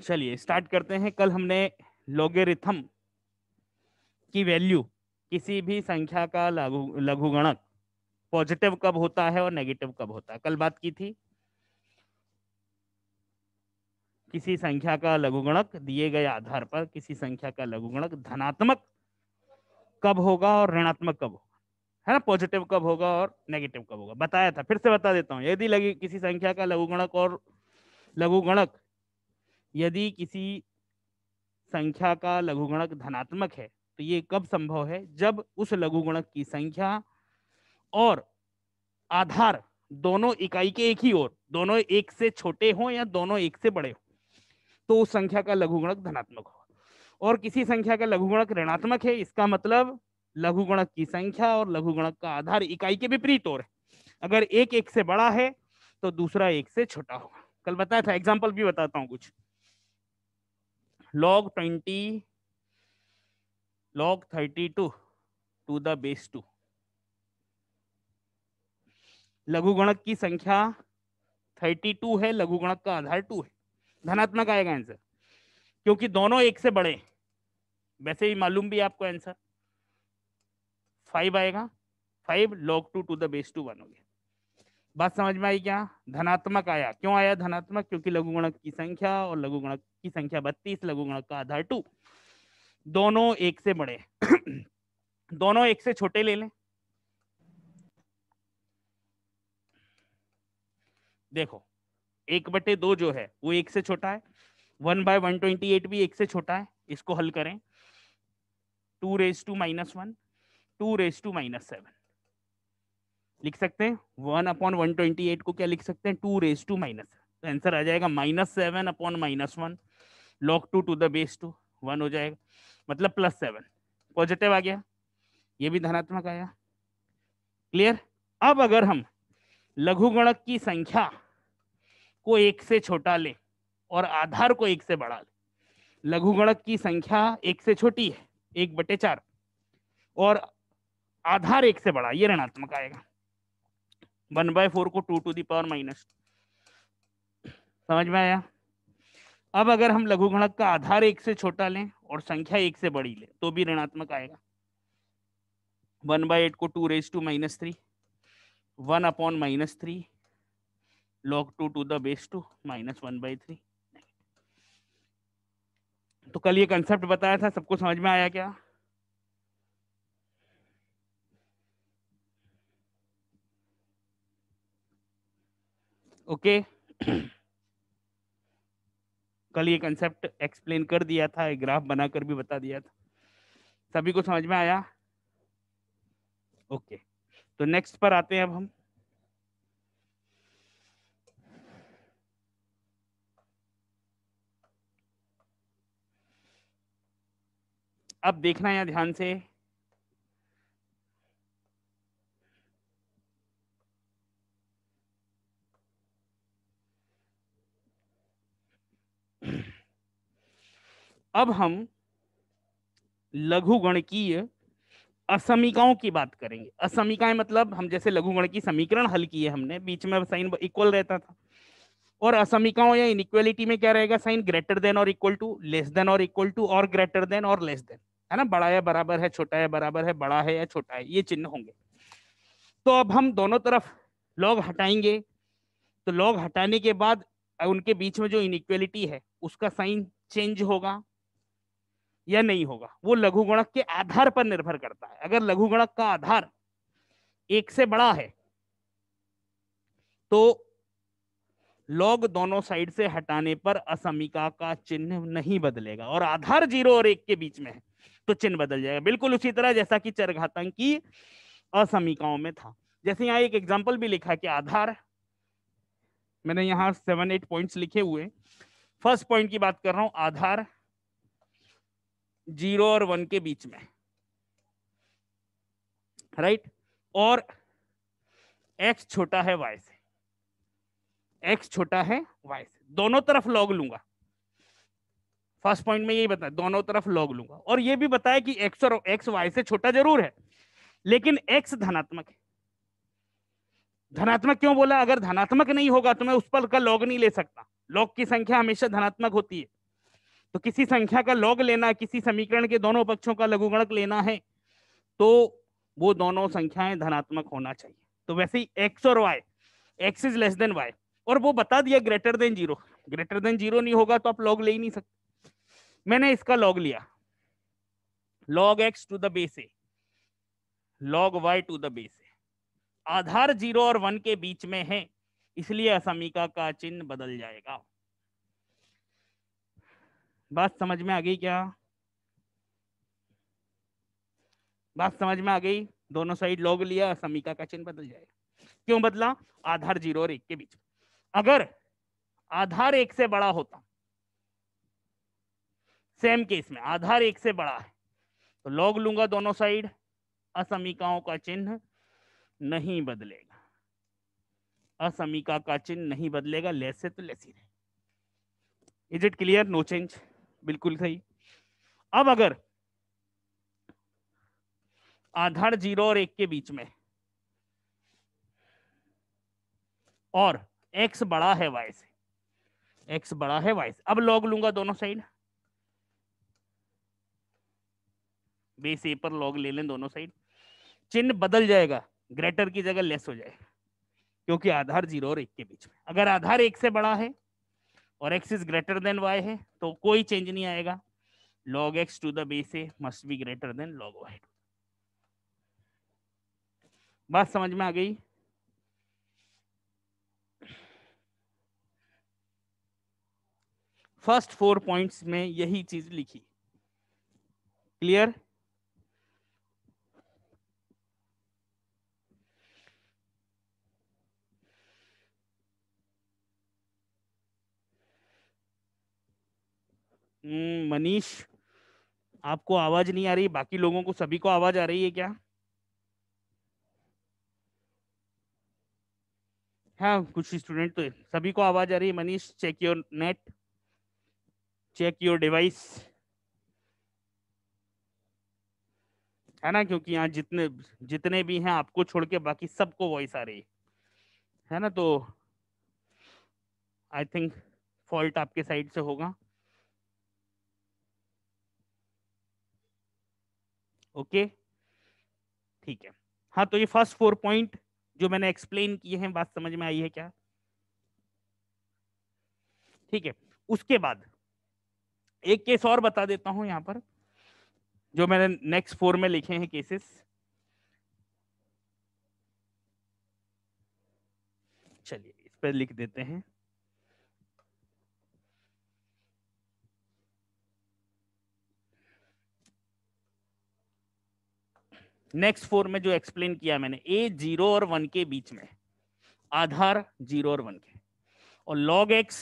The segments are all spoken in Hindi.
चलिए स्टार्ट करते हैं कल हमने लोगेरिथम की वैल्यू किसी भी संख्या का लघु लघुगणक पॉजिटिव कब होता है और नेगेटिव कब होता है कल बात की थी किसी संख्या का लघुगणक दिए गए आधार पर किसी संख्या का लघुगणक धनात्मक कब होगा और ऋणात्मक कब होगा है ना पॉजिटिव कब होगा और नेगेटिव कब होगा बताया था फिर से बता देता हूँ यदि लगी किसी संख्या का लघुगणक और लघुगणक यदि किसी संख्या का लघुगणक धनात्मक है तो ये कब संभव है जब उस लघुगणक की संख्या और आधार दोनों इकाई के एक ही ओर दोनों एक से छोटे हो या दोनों एक से बड़े हो तो उस संख्या का लघुगणक धनात्मक हो और किसी संख्या का लघुगणक ऋणात्मक है इसका मतलब लघुगणक की संख्या और लघुगणक का आधार इकाई के विपरीत ओर है अगर एक एक से बड़ा है तो दूसरा एक से छोटा होगा कल बताया था एग्जाम्पल भी बताता हूँ कुछ log 20 log 32 to the base two लघुगणक की संख्या 32 है लघु का आधार टू है धनात्मक आएगा आंसर क्योंकि दोनों एक से बड़े वैसे ही मालूम भी आपको आंसर फाइव आएगा five log two to the base two बनोगे बात समझ में आई क्या धनात्मक आया क्यों आया धनात्मक क्योंकि लघुगणक की संख्या और लघुगणक की संख्या बत्तीस लघुगणक का आधार टू दोनों एक से बड़े दोनों एक से छोटे ले लें देखो एक बटे दो जो है वो एक से छोटा है one by one twenty eight भी एक से छोटा है इसको हल करें two raise two minus one two raise two minus seven लिख सकते हैं one upon one twenty eight को क्या लिख सकते हैं टू रेज टू माइनस तो आंसर आ जाएगा minus seven upon minus one log two to the base two one हो जाएगा मतलब प्लस सेवन पॉजिटिव आ गया ये भी धनात्मक आया क्लियर अब अगर हम लघुगणक की संख्या को एक से छोटा ले और आधार को एक से बढ़ा लघु लघुगणक की संख्या एक से छोटी है एक बटे चार और आधार एक से बड़ा ये ऋणात्मक आएगा वन बाय फोर को टू टू दावर माइनस समझ में आया अब अगर हम लघु गणक का आधार एक से छोटा लें और संख्या एक से बड़ी लें तो भी ऋणात्मक आएगा वन बाय एट को two raise to minus three one upon minus three log two to the base two minus one by three तो कल ये कंसेप्ट बताया था सबको समझ में आया क्या ओके कल ये कंसेप्ट एक्सप्लेन कर दिया था एक ग्राफ बनाकर भी बता दिया था सभी को समझ में आया ओके तो नेक्स्ट पर आते हैं अब हम अब देखना है ध्यान से अब हम लघु गणकीय असमिकाओं की बात करेंगे असमिकाएं मतलब हम जैसे लघुगण की समीकरण हल किए हमने बीच में साइन इक्वल रहता था और असमिकाओं या इनइक्वलिटी में क्या रहेगा साइन ग्रेटर देन और इक्वल टू लेस देन और इक्वल टू और ग्रेटर देन और लेस देन है ना बड़ा या बराबर है छोटा या बराबर है बड़ा है या छोटा है ये चिन्ह होंगे तो अब हम दोनों तरफ लॉग हटाएंगे तो लॉग हटाने के बाद उनके बीच में जो इनइक्वलिटी है उसका साइन चेंज होगा या नहीं होगा वो लघु गुणक के आधार पर निर्भर करता है अगर लघु गुणक का आधार एक से बड़ा है तो लॉग दोनों साइड से हटाने पर असमिका का चिन्ह नहीं बदलेगा और आधार जीरो और एक के बीच में है तो चिन्ह बदल जाएगा बिल्कुल उसी तरह जैसा कि चरघातंकी असमिकाओं में था जैसे यहाँ एक एग्जाम्पल भी लिखा कि आधार मैंने यहाँ सेवन एट पॉइंट्स लिखे हुए फर्स्ट पॉइंट की बात कर रहा हूँ आधार जीरो और वन के बीच में राइट और एक्स छोटा है वाई से एक्स छोटा है वाई से दोनों तरफ लॉग लूंगा फर्स्ट पॉइंट में यही बताया दोनों तरफ लॉग लूंगा और ये भी बताया कि एक्स और एक्स वाई से छोटा जरूर है लेकिन एक्स धनात्मक है धनात्मक क्यों बोला अगर धनात्मक नहीं होगा तो मैं उस पर का लॉग नहीं ले सकता लॉग की संख्या हमेशा धनात्मक होती है तो किसी संख्या का लॉग लेना किसी समीकरण के दोनों पक्षों का लघुगणक लेना है तो वो दोनों संख्याएं धनात्मक होना चाहिए तो वैसे ही एक्स और Y X is less than Y और वो बता दिया greater than zero greater than zero नहीं होगा तो आप लॉग ले ही नहीं सकते मैंने इसका लॉग लिया log X to the base A log Y to the base A आधार जीरो और वन के बीच में है इसलिए असमिका का चिन्ह बदल जाएगा बात समझ में आ गई क्या बात समझ में आ गई दोनों साइड लॉग लिया समीका का चिन्ह बदल जाएगा क्यों बदला आधार जीरो और एक के बीच अगर आधार एक से बड़ा होता सेम केस में आधार एक से बड़ा है तो लॉग लूंगा दोनों साइड असमिकाओं का चिन्ह नहीं बदलेगा असमिका का चिन्ह नहीं बदलेगा लेस तो लेस ही is it clear no change बिल्कुल सही अब अगर आधार जीरो और एक के बीच में और एक्स बड़ा है वाई से एक्स बड़ा है वाई से अब लॉग लूंगा दोनों साइड बेस ए पर लॉग ले लें दोनों साइड चिन्ह बदल जाएगा ग्रेटर की जगह लेस हो जाएगा क्योंकि आधार जीरो और एक के बीच में अगर आधार एक से बड़ा है और x is greater than y है तो कोई चेंज नहीं आएगा log x to the base A must be greater than log y बात समझ में आ गई फर्स्ट फोर पॉइंट्स में यही चीज लिखी क्लियर हम्म, मनीष आपको आवाज नहीं आ रही बाकी लोगों को सभी को आवाज आ रही है क्या हाँ कुछ स्टूडेंट तो सभी को आवाज आ रही है Manish check your net check your device है ना क्योंकि यहाँ जितने जितने भी हैं आपको छोड़ के बाकी सबको वॉइस आ रही है है ना तो आई थिंक फॉल्ट आपके साइड से होगा ओके ठीक है हाँ तो ये फर्स्ट फोर पॉइंट जो मैंने एक्सप्लेन किए हैं बात समझ में आई है क्या ठीक है उसके बाद एक केस और बता देता हूं यहां पर जो मैंने नेक्स्ट फोर में लिखे हैं केसेस चलिए इस पर लिख देते हैं नेक्स्ट फोर में जो एक्सप्लेन किया मैंने ए जीरो और वन के बीच में आधार जीरो और वन के और log X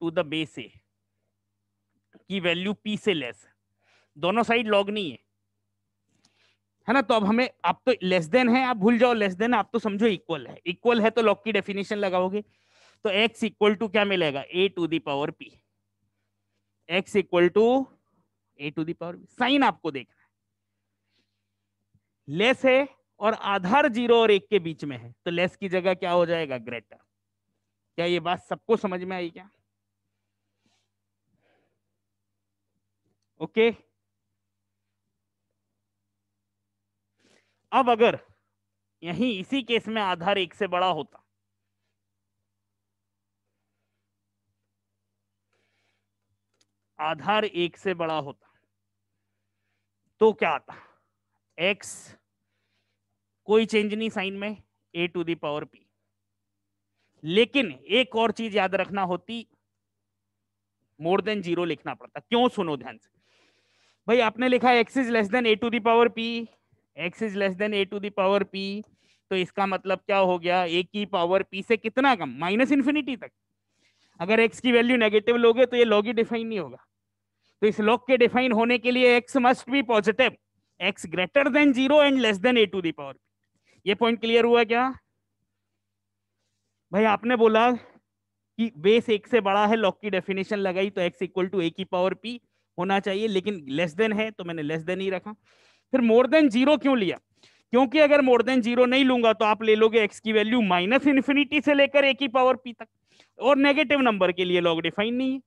to the base A की वैल्यू पी से लेस दोनों साइड लॉग नहीं है है ना तो अब हमें आप तो लेस देन है आप भूल जाओ लेस देन आप तो समझो इक्वल है इक्वल है तो लॉग की डेफिनेशन लगाओगे तो एक्स इक्वल टू क्या मिलेगा A to the power P X equal to A to the power P sign आपको देखना लेस है और आधार जीरो और एक के बीच में है तो लेस की जगह क्या हो जाएगा ग्रेटर क्या ये बात सबको समझ में आई क्या ओके अब अगर यही इसी केस में आधार एक से बड़ा होता आधार एक से बड़ा होता तो क्या आता एक्स कोई चेंज नहीं साइन में A to the power P लेकिन एक और चीज याद रखना होती मोर देन जीरो लिखना पड़ता क्यों सुनो ध्यान से भाई आपने लिखा X is less than A to the power P X is less than A to the power P तो इसका मतलब क्या हो गया ए की पावर पी से कितना कम माइनस इन्फिनिटी तक अगर एक्स की वैल्यू नेगेटिव लोगे तो ये लॉग ही डिफाइन नहीं होगा तो इस लॉग के डिफाइन होने के लिए X must be positive X greater than zero and less than A to the power P ये पॉइंट क्लियर हुआ क्या भाई आपने बोला कि बेस एक से बड़ा है लॉक की डेफिनेशन लगाई तो एक्स इक्वल टू ए की पावर पी होना चाहिए लेकिन लेस देन है तो मैंने लेस देन ही रखा फिर मोर देन जीरो क्यों लिया क्योंकि अगर मोर देन जीरो नहीं लूंगा तो आप ले लोगे एक्स की वैल्यू माइनस इन्फिनिटी से लेकर ए की पावर पी तक और नेगेटिव नंबर के लिए लॉग डिफाइन नहीं है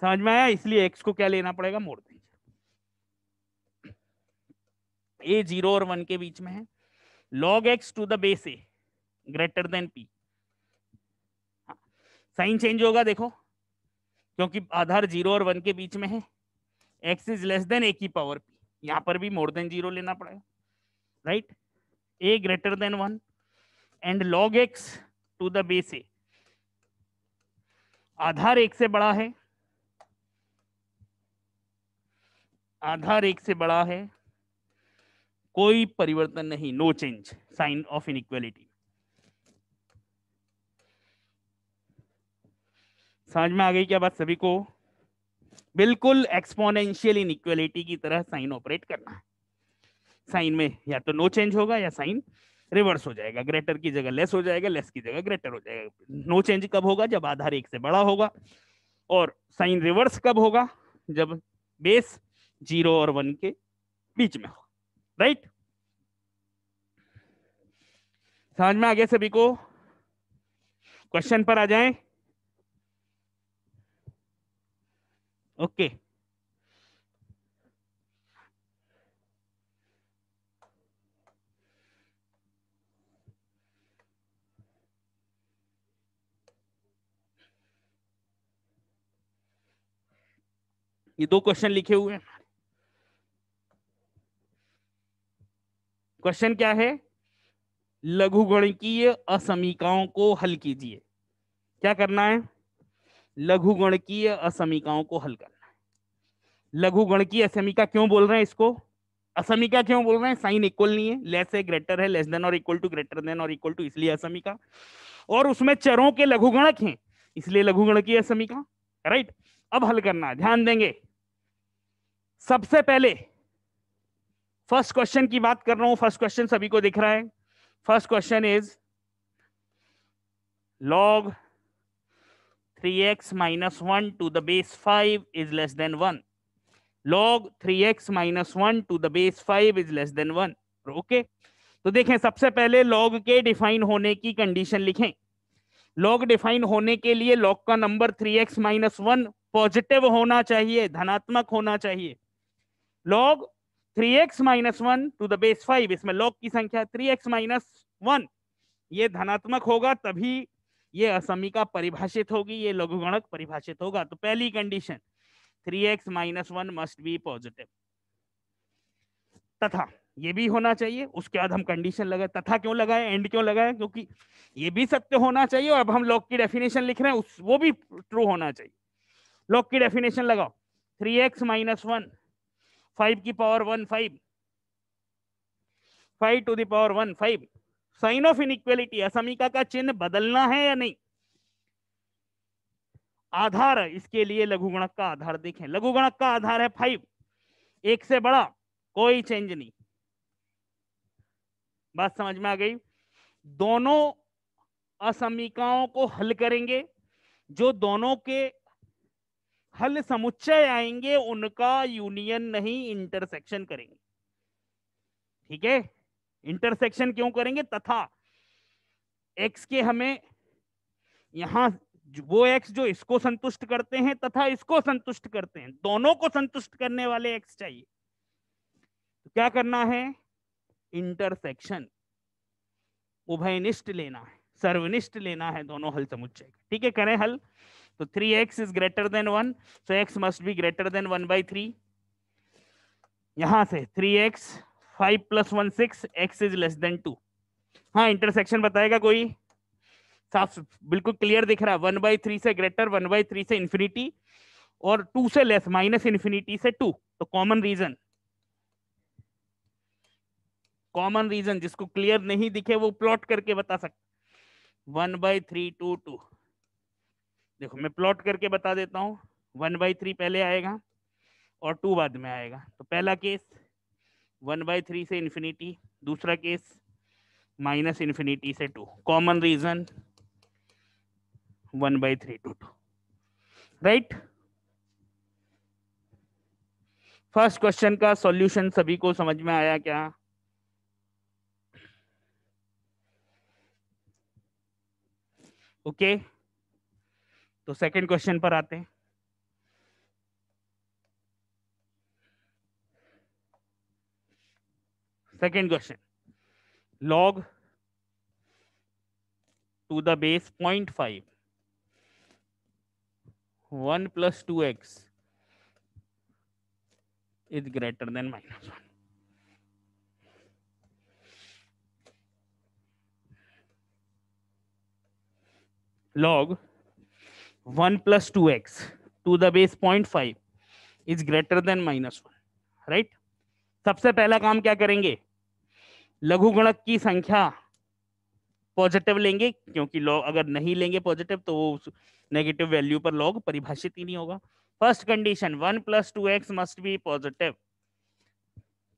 समझ में आया इसलिए एक्स को क्या लेना पड़ेगा मोर देन ए जीरो और वन के बीच में है log X to the base A greater than P sign change होगा देखो क्योंकि आधार जीरो और वन के बीच में है X is less than A की पावर पी यहां पर भी मोर देन जीरो लेना पड़ेगा right A greater than one and log X to the base A आधार एक से बड़ा है आधार एक से बड़ा है कोई परिवर्तन नहीं no change sign of inequality समझ में आ गई क्या बात सभी को बिल्कुल एक्सपोनेंशियल इनइक्वालिटी की तरह साइन ऑपरेट करना है साइन में या तो नो चेंज होगा या साइन रिवर्स हो जाएगा ग्रेटर की जगह लेस हो जाएगा लेस की जगह ग्रेटर हो जाएगा नो चेंज कब होगा जब आधार एक से बड़ा होगा और साइन रिवर्स कब होगा जब बेस जीरो और वन के बीच में होगा राइट समझ में आ गया सभी को क्वेश्चन पर आ जाएं ओके ये दो क्वेश्चन लिखे हुए हैं क्वेश्चन क्या है लघु गणकीय असमिकाओं को हल कीजिए क्या करना है लघु गणकीय असमिकाओं को हल करना है लघु गणकीय असमिका क्यों बोल रहे हैं इसको असमिका क्यों बोल रहे हैं साइन इक्वल नहीं है लेस है ग्रेटर है लेस देन और इक्वल टू ग्रेटर देन और इक्वल टू इसलिए असमिका और उसमें चरों के लघुगणक हैं इसलिए गणकीय असमिका राइट अब हल करना ध्यान देंगे सबसे पहले फर्स्ट क्वेश्चन की बात कर रहा हूं फर्स्ट क्वेश्चन सभी को दिख रहा है first question is log 3x minus 1 to the base is less less one 1. log 3x minus one to the base 5 is less than 1. Okay तो देखें सबसे पहले लॉग के डिफाइन होने की कंडीशन लिखें लॉग डिफाइन होने के लिए लॉग का number three x minus one positive होना चाहिए धनात्मक होना चाहिए log three x minus one to the base five इसमें लॉग की संख्या थ्री एक्स माइनस वन ये धनात्मक होगा तभी ये असमिका परिभाषित होगी ये लघुगणक परिभाषित होगा तो पहली condition three x minus one must be positive तथा ये भी होना चाहिए उसके बाद हम कंडीशन लगाए तथा क्यों लगाए एंड क्यों लगाए क्योंकि ये भी सत्य होना चाहिए और अब हम लॉग की डेफिनेशन लिख रहे हैं उस वो भी ट्रू होना चाहिए लॉग की डेफिनेशन लगाओ three x minus one five की power one five five to the power one five sign of inequality असमिका का चिन्ह बदलना है या नहीं आधार इसके लिए लघुगणक का आधार देखें लघुगणक का आधार है फाइव एक से बड़ा कोई चेंज नहीं बात समझ में आ गई दोनों असमिकाओं को हल करेंगे जो दोनों के हल समुच्चय आएंगे उनका यूनियन नहीं इंटरसेक्शन करेंगे ठीक है इंटरसेक्शन क्यों करेंगे तथा एक्स के हमें यहां वो एक्स जो इसको संतुष्ट करते हैं तथा इसको संतुष्ट करते हैं दोनों को संतुष्ट करने वाले एक्स चाहिए तो क्या करना है इंटरसेक्शन उभयनिष्ठ लेना है सर्वनिष्ठ लेना है दोनों हल समुच्चय ठीक है करें हल So 3x is greater than 1. So x must be greater than 1 by 3. यहाँ से 3x 5 plus 1 6 x is less than 2. हाँ intersection बताएगा कोई साफ बिल्कुल क्लियर दिख रहा है वन बाई थ्री से ग्रेटर वन बाई थ्री से इन्फिनिटी और टू से लेस माइनस इन्फिनिटी से टू तो कॉमन रीजन कॉमन रीजन जिसको क्लियर नहीं दिखे वो प्लॉट करके बता सकते one by three to two देखो मैं प्लॉट करके बता देता हूँ वन बाई थ्री पहले आएगा और टू बाद में आएगा तो पहला केस वन बाई थ्री से इन्फिनिटी दूसरा केस माइनस इन्फिनिटी से two common region one by three to two right first question का सॉल्यूशन सभी को समझ में आया क्या ओके okay. तो सेकंड क्वेश्चन पर आते हैं second question log to the base point five one plus two x is greater than minus one log two x to the base point five is greater than minus one right सबसे पहला काम क्या करेंगे गणक की संख्या पॉजिटिव लेंगे क्योंकि लॉग अगर नहीं लेंगे पॉजिटिव तो वो नेगेटिव वैल्यू पर लॉग परिभाषित ही नहीं होगा first condition one plus two x must be positive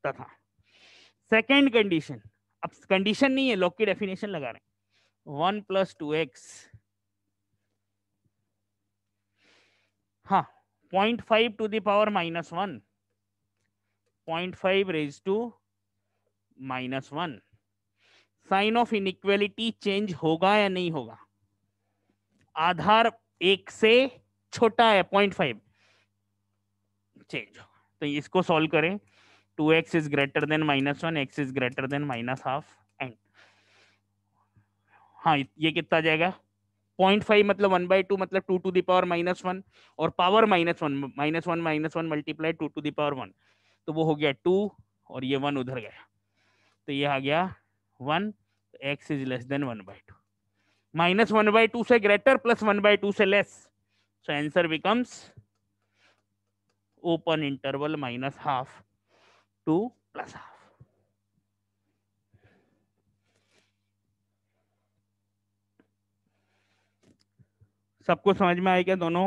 तथा सेकेंड कंडीशन अब कंडीशन नहीं है लॉग की डेफिनेशन लगा रहे हैं वन प्लस टू एक्स हाँ point five to the power minus one point five raise to minus one sign of inequality change होगा या नहीं होगा आधार एक से छोटा है पॉइंट फाइव चेंज तो इसको सॉल्व करें two x is greater than minus one x is greater than minus half and हाँ ये कितना जाएगा पॉइंट फाइव मतलब वन बाई टू मतलब two to the power minus one और power minus one minus one minus one multiply two to the power one तो वो हो गया टू और ये वन उधर गया तो ये आ गया one x is less than one by two minus one by two से greater plus one by two से less so answer becomes open interval minus half to plus half सबको समझ में आएगा दोनों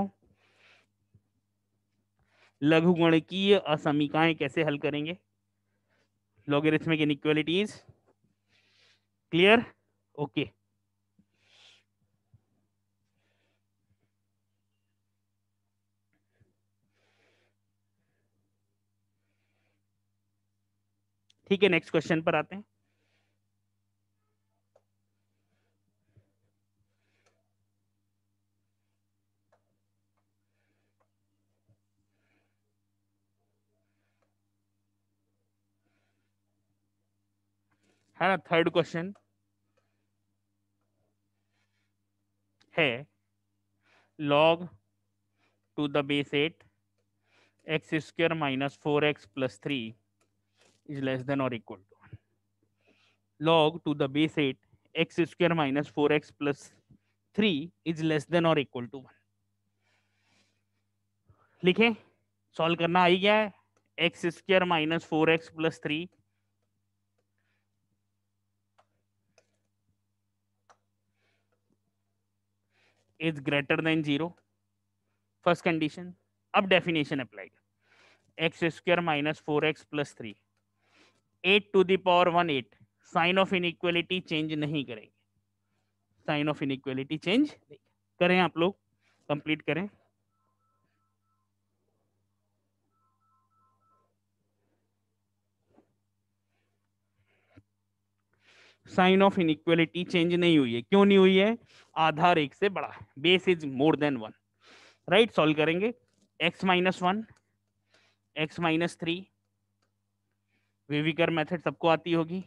लघु गणकीय असमिकाएं कैसे हल करेंगे लॉगरिथमिक इनइक्वालिटीज क्लियर ओके ठीक है नेक्स्ट क्वेश्चन पर आते हैं है ना थर्ड क्वेश्चन है log to the base eight x square minus four x plus three is less than और equal to log to the base eight x square minus four x plus three is less than और इक्वल टू वन लिखे सॉल्व करना आई ही गया है x square minus four x plus three is greater than zero first condition अब definition apply x square minus four x plus three eight to the power one eight sign of inequality change नहीं करेंगे साइन ऑफ इनइक्वलिटी चेंज करें आप लोग कंप्लीट करें साइन ऑफ इनइक्वालिटी चेंज नहीं हुई है क्यों नहीं हुई है आधार एक से बड़ा है base is more than one right solve करेंगे x minus one x minus three wavy curve method सबको आती होगी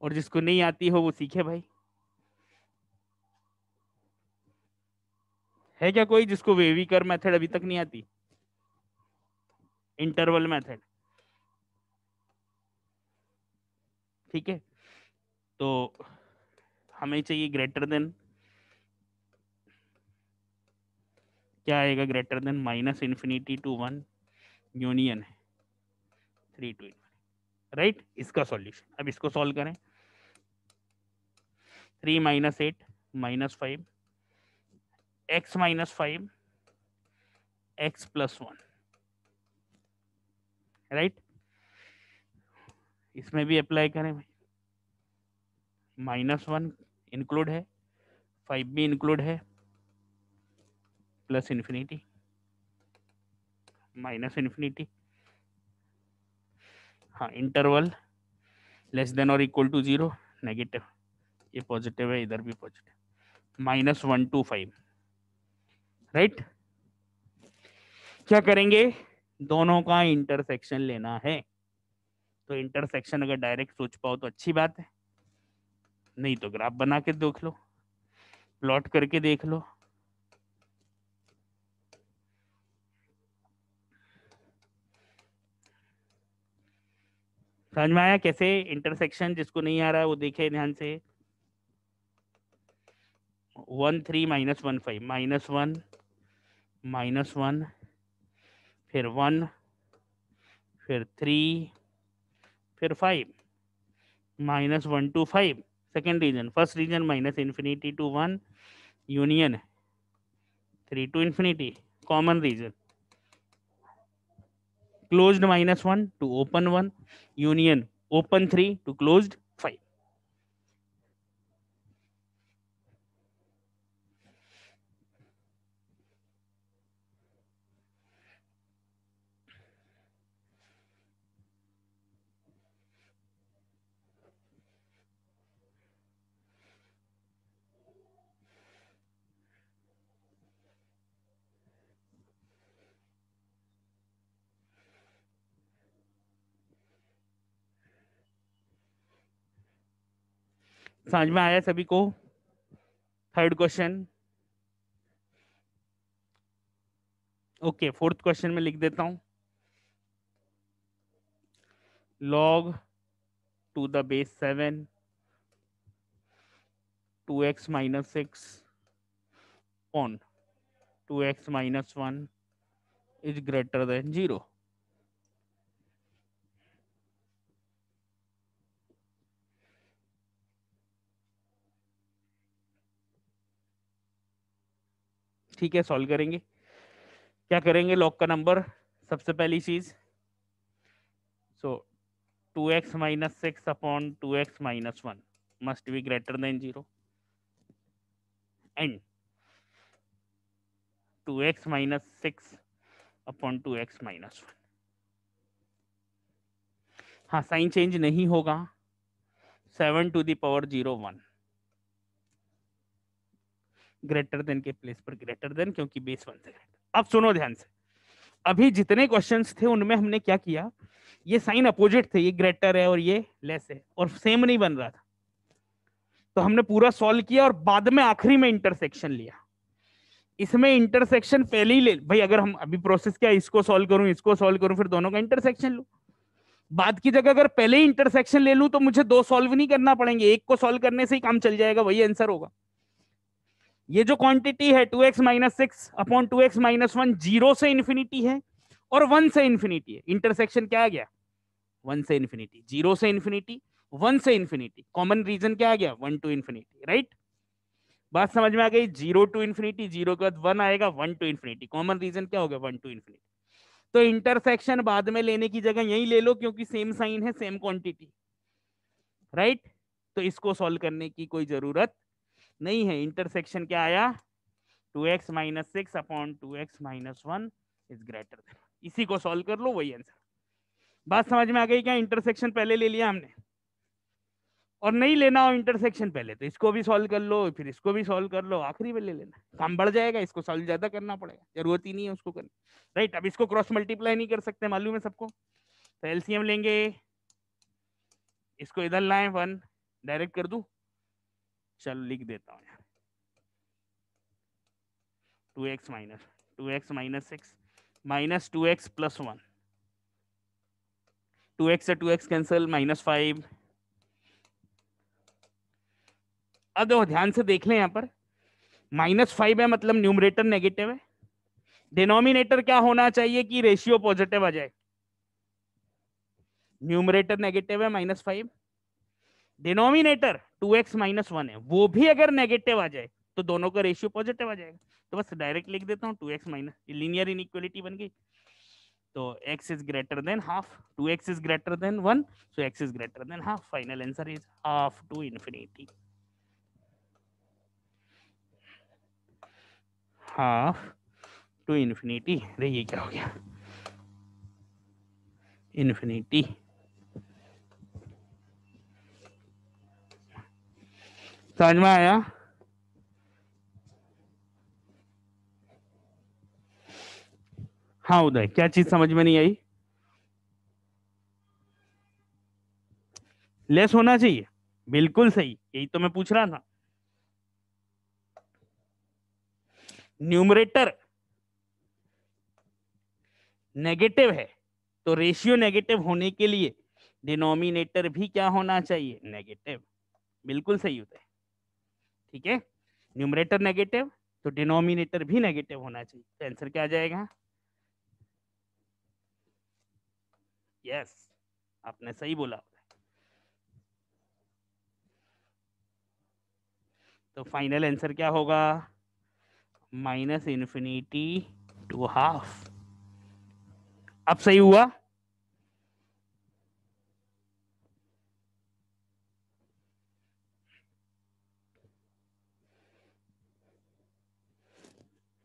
और जिसको नहीं आती हो वो सीखे भाई है क्या कोई जिसको वेविकर मेथड अभी तक नहीं आती इंटरवल मेथड ठीक है तो हमें चाहिए ग्रेटर देन क्या आएगा greater than minus infinity to one union है थ्री टू राइट इसका सॉल्यूशन अब इसको सॉल्व करें three minus eight minus five x minus five x plus one right इसमें भी अप्लाई करें भाई माइनस वन इंक्लूड है फाइव भी इंक्लूड है प्लस इन्फिनिटी माइनस इन्फिनिटी हाँ इंटरवल लेस देन और इक्वल टू जीरो नेगेटिव ये पॉजिटिव है इधर भी positive minus one to five right क्या करेंगे दोनों का इंटरसेक्शन लेना है तो इंटरसेक्शन अगर डायरेक्ट सोच पाओ तो अच्छी बात है नहीं तो ग्राफ बना के देख लो प्लॉट करके देख लो समझ में आया कैसे इंटरसेक्शन जिसको नहीं आ रहा है वो देखे ध्यान से one three minus one five minus one minus one फिर वन फिर थ्री फिर five minus one to five second region first region minus infinity to one union three to infinity common region closed minus one to open one union open three to closed five समझ में आया सभी को third question okay fourth question में लिख देता हूं log to the base seven two x minus six on two x minus one is greater than zero ठीक है सॉल्व करेंगे क्या करेंगे लॉक का नंबर सबसे पहली चीज so two x minus six upon two x minus one must be greater than zero and two x minus six upon two x minus one हाँ साइन चेंज नहीं होगा seven to the power zero one greater than के प्लेस पर ग्रेटर देन क्योंकि बेस वन से ग्रेटर अब सुनो ध्यान से अभी जितने क्वेश्चंस थे उनमें हमने क्या किया ये साइन अपोजिट थे ये ग्रेटर है और ये लेस है और सेम नहीं बन रहा था तो हमने पूरा सॉल्व किया और बाद में आखिरी में इंटरसेक्शन लिया इसमें इंटरसेक्शन पहले ही ले भाई अगर हम अभी प्रोसेस क्या इसको सॉल्व करूं इसको सॉल्व करूं फिर दोनों का इंटरसेक्शन लू बाद की जगह अगर पहले ही इंटरसेक्शन ले लूं तो मुझे दो सॉल्व नहीं करना पड़ेंगे एक को सॉल्व करने से ही काम चल जाएगा वही आंसर होगा ये जो क्वांटिटी है two x minus six upon two x minus one zero से इन्फिनिटी है और वन से इन्फिनिटी है इंटरसेक्शन क्या आ गया वन से इन्फिनिटी जीरो से इन्फिनिटी वन से इन्फिनिटी कॉमन रीजन क्या आ गया वन टू इन्फिनिटी राइट बात समझ में आ गई जीरो टू इन्फिनिटी जीरो के बाद वन आएगा one to infinity common region क्या हो गया वन टू इन्फिनिटी तो इंटरसेक्शन बाद में लेने की जगह यही ले लो क्योंकि सेम साइन है सेम क्वांटिटी राइट तो इसको सॉल्व करने की कोई जरूरत नहीं है इंटरसेक्शन क्या आया two x minus six upon two x minus one is greater इसी को सॉल्व कर लो वही आंसर बात समझ में आ गई क्या इंटरसेक्शन पहले ले लिया हमने और नहीं लेना हो इंटरसेक्शन पहले तो इसको भी सॉल्व कर लो फिर इसको भी सॉल्व कर लो आखिरी में ले लेना काम बढ़ जाएगा इसको सॉल्व ज्यादा करना पड़ेगा जरूरत ही नहीं है उसको करने राइट अब इसको क्रॉस मल्टीप्लाई नहीं कर सकते मालूम है सबको तो एलसीएम लेंगे इसको इधर लाए वन डायरेक्ट कर दू चल लिख देता हूँ यहाँ two x minus two x minus six minus two x plus one two x से two x cancel minus five अब देखो ध्यान से देख लें यहाँ पर माइनस फाइव है मतलब न्यूमरेटर नेगेटिव है डिनोमिनेटर क्या होना चाहिए कि रेशियो पॉजिटिव आ जाए न्यूमरेटर नेगेटिव है minus five denominator two x minus one है वो भी अगर नेगेटिव आ जाए तो दोनों का रेशियो पॉजिटिव आ जाएगा तो बस डायरेक्ट लिख देता हूँ टू एक्स माइनस लीनियर इन बन गई तो x is greater than half two x is greater than one so x is greater than half final answer is half to infinity half to infinity रही क्या हो गया इन्फिनिटी समझ में आया हाँ उदय क्या चीज समझ में नहीं आई लेस होना चाहिए बिल्कुल सही यही तो मैं पूछ रहा था न्यूमरेटर नेगेटिव है तो रेशियो नेगेटिव होने के लिए डिनोमिनेटर भी क्या होना चाहिए नेगेटिव बिल्कुल सही होता है ठीक है न्यूमरेटर नेगेटिव तो डिनोमिनेटर भी नेगेटिव होना चाहिए तो आंसर क्या आ जाएगा यस yes, आपने सही बोला तो फाइनल आंसर क्या होगा माइनस इन्फिनिटी टू हाफ अब सही हुआ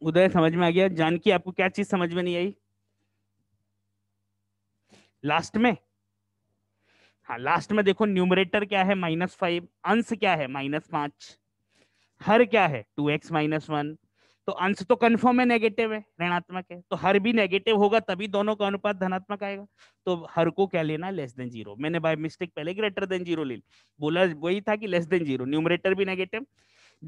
उदय समझ में आ गया जानकी आपको क्या चीज समझ में नहीं आई लास्ट में हाँ लास्ट में देखो न्यूमरेटर क्या है माइनस फाइव अंश क्या है माइनस पांच हर क्या है टू एक्स माइनस वन तो अंश तो कन्फर्म है नेगेटिव है ऋणात्मक है तो हर भी नेगेटिव होगा तभी दोनों का अनुपात धनात्मक आएगा तो हर को क्या लेना लेस देन जीरो मैंने बाय मिस्टेक पहले ग्रेटर देन जीरो ले बोला वही था कि लेस देन जीरो न्यूमरेटर भी नेगेटिव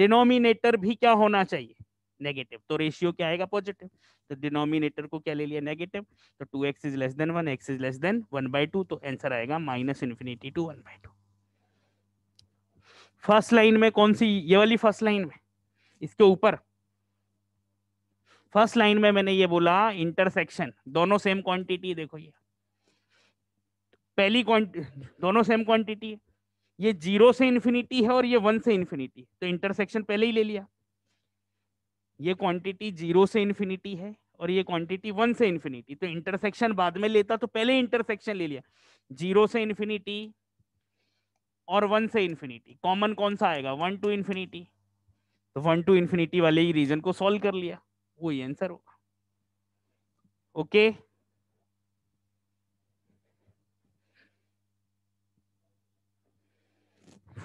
डिनोमिनेटर भी क्या होना चाहिए नेगेटिव तो रेशियो क्या आएगा पॉजिटिव तो डिनोमिनेटर को क्या ले लिया नेगेटिव तो two x is less than one x is less than one by two तो आंसर आएगा minus infinity to one by two first line में कौन सी ये वाली फर्स्ट लाइन में इसके ऊपर फर्स्ट लाइन में मैंने ये बोला इंटरसेक्शन दोनों सेम क्वांटिटी देखो ये पहली क्वांटिटी दोनों सेम क्वांटिटी है ये जीरो से इन्फिनिटी है और ये वन से इन्फिनिटी तो इंटरसेक्शन पहले ही ले लिया ये क्वांटिटी जीरो से इन्फिनिटी है और ये क्वांटिटी वन से इन्फिनिटी तो इंटरसेक्शन बाद में लेता तो पहले इंटरसेक्शन ले लिया जीरो से इन्फिनिटी और वन से इन्फिनिटी कॉमन कौन सा आएगा वन टू इन्फिनिटी तो वन टू इन्फिनिटी वाले ही रीजन को सॉल्व कर लिया वही आंसर होगा ओके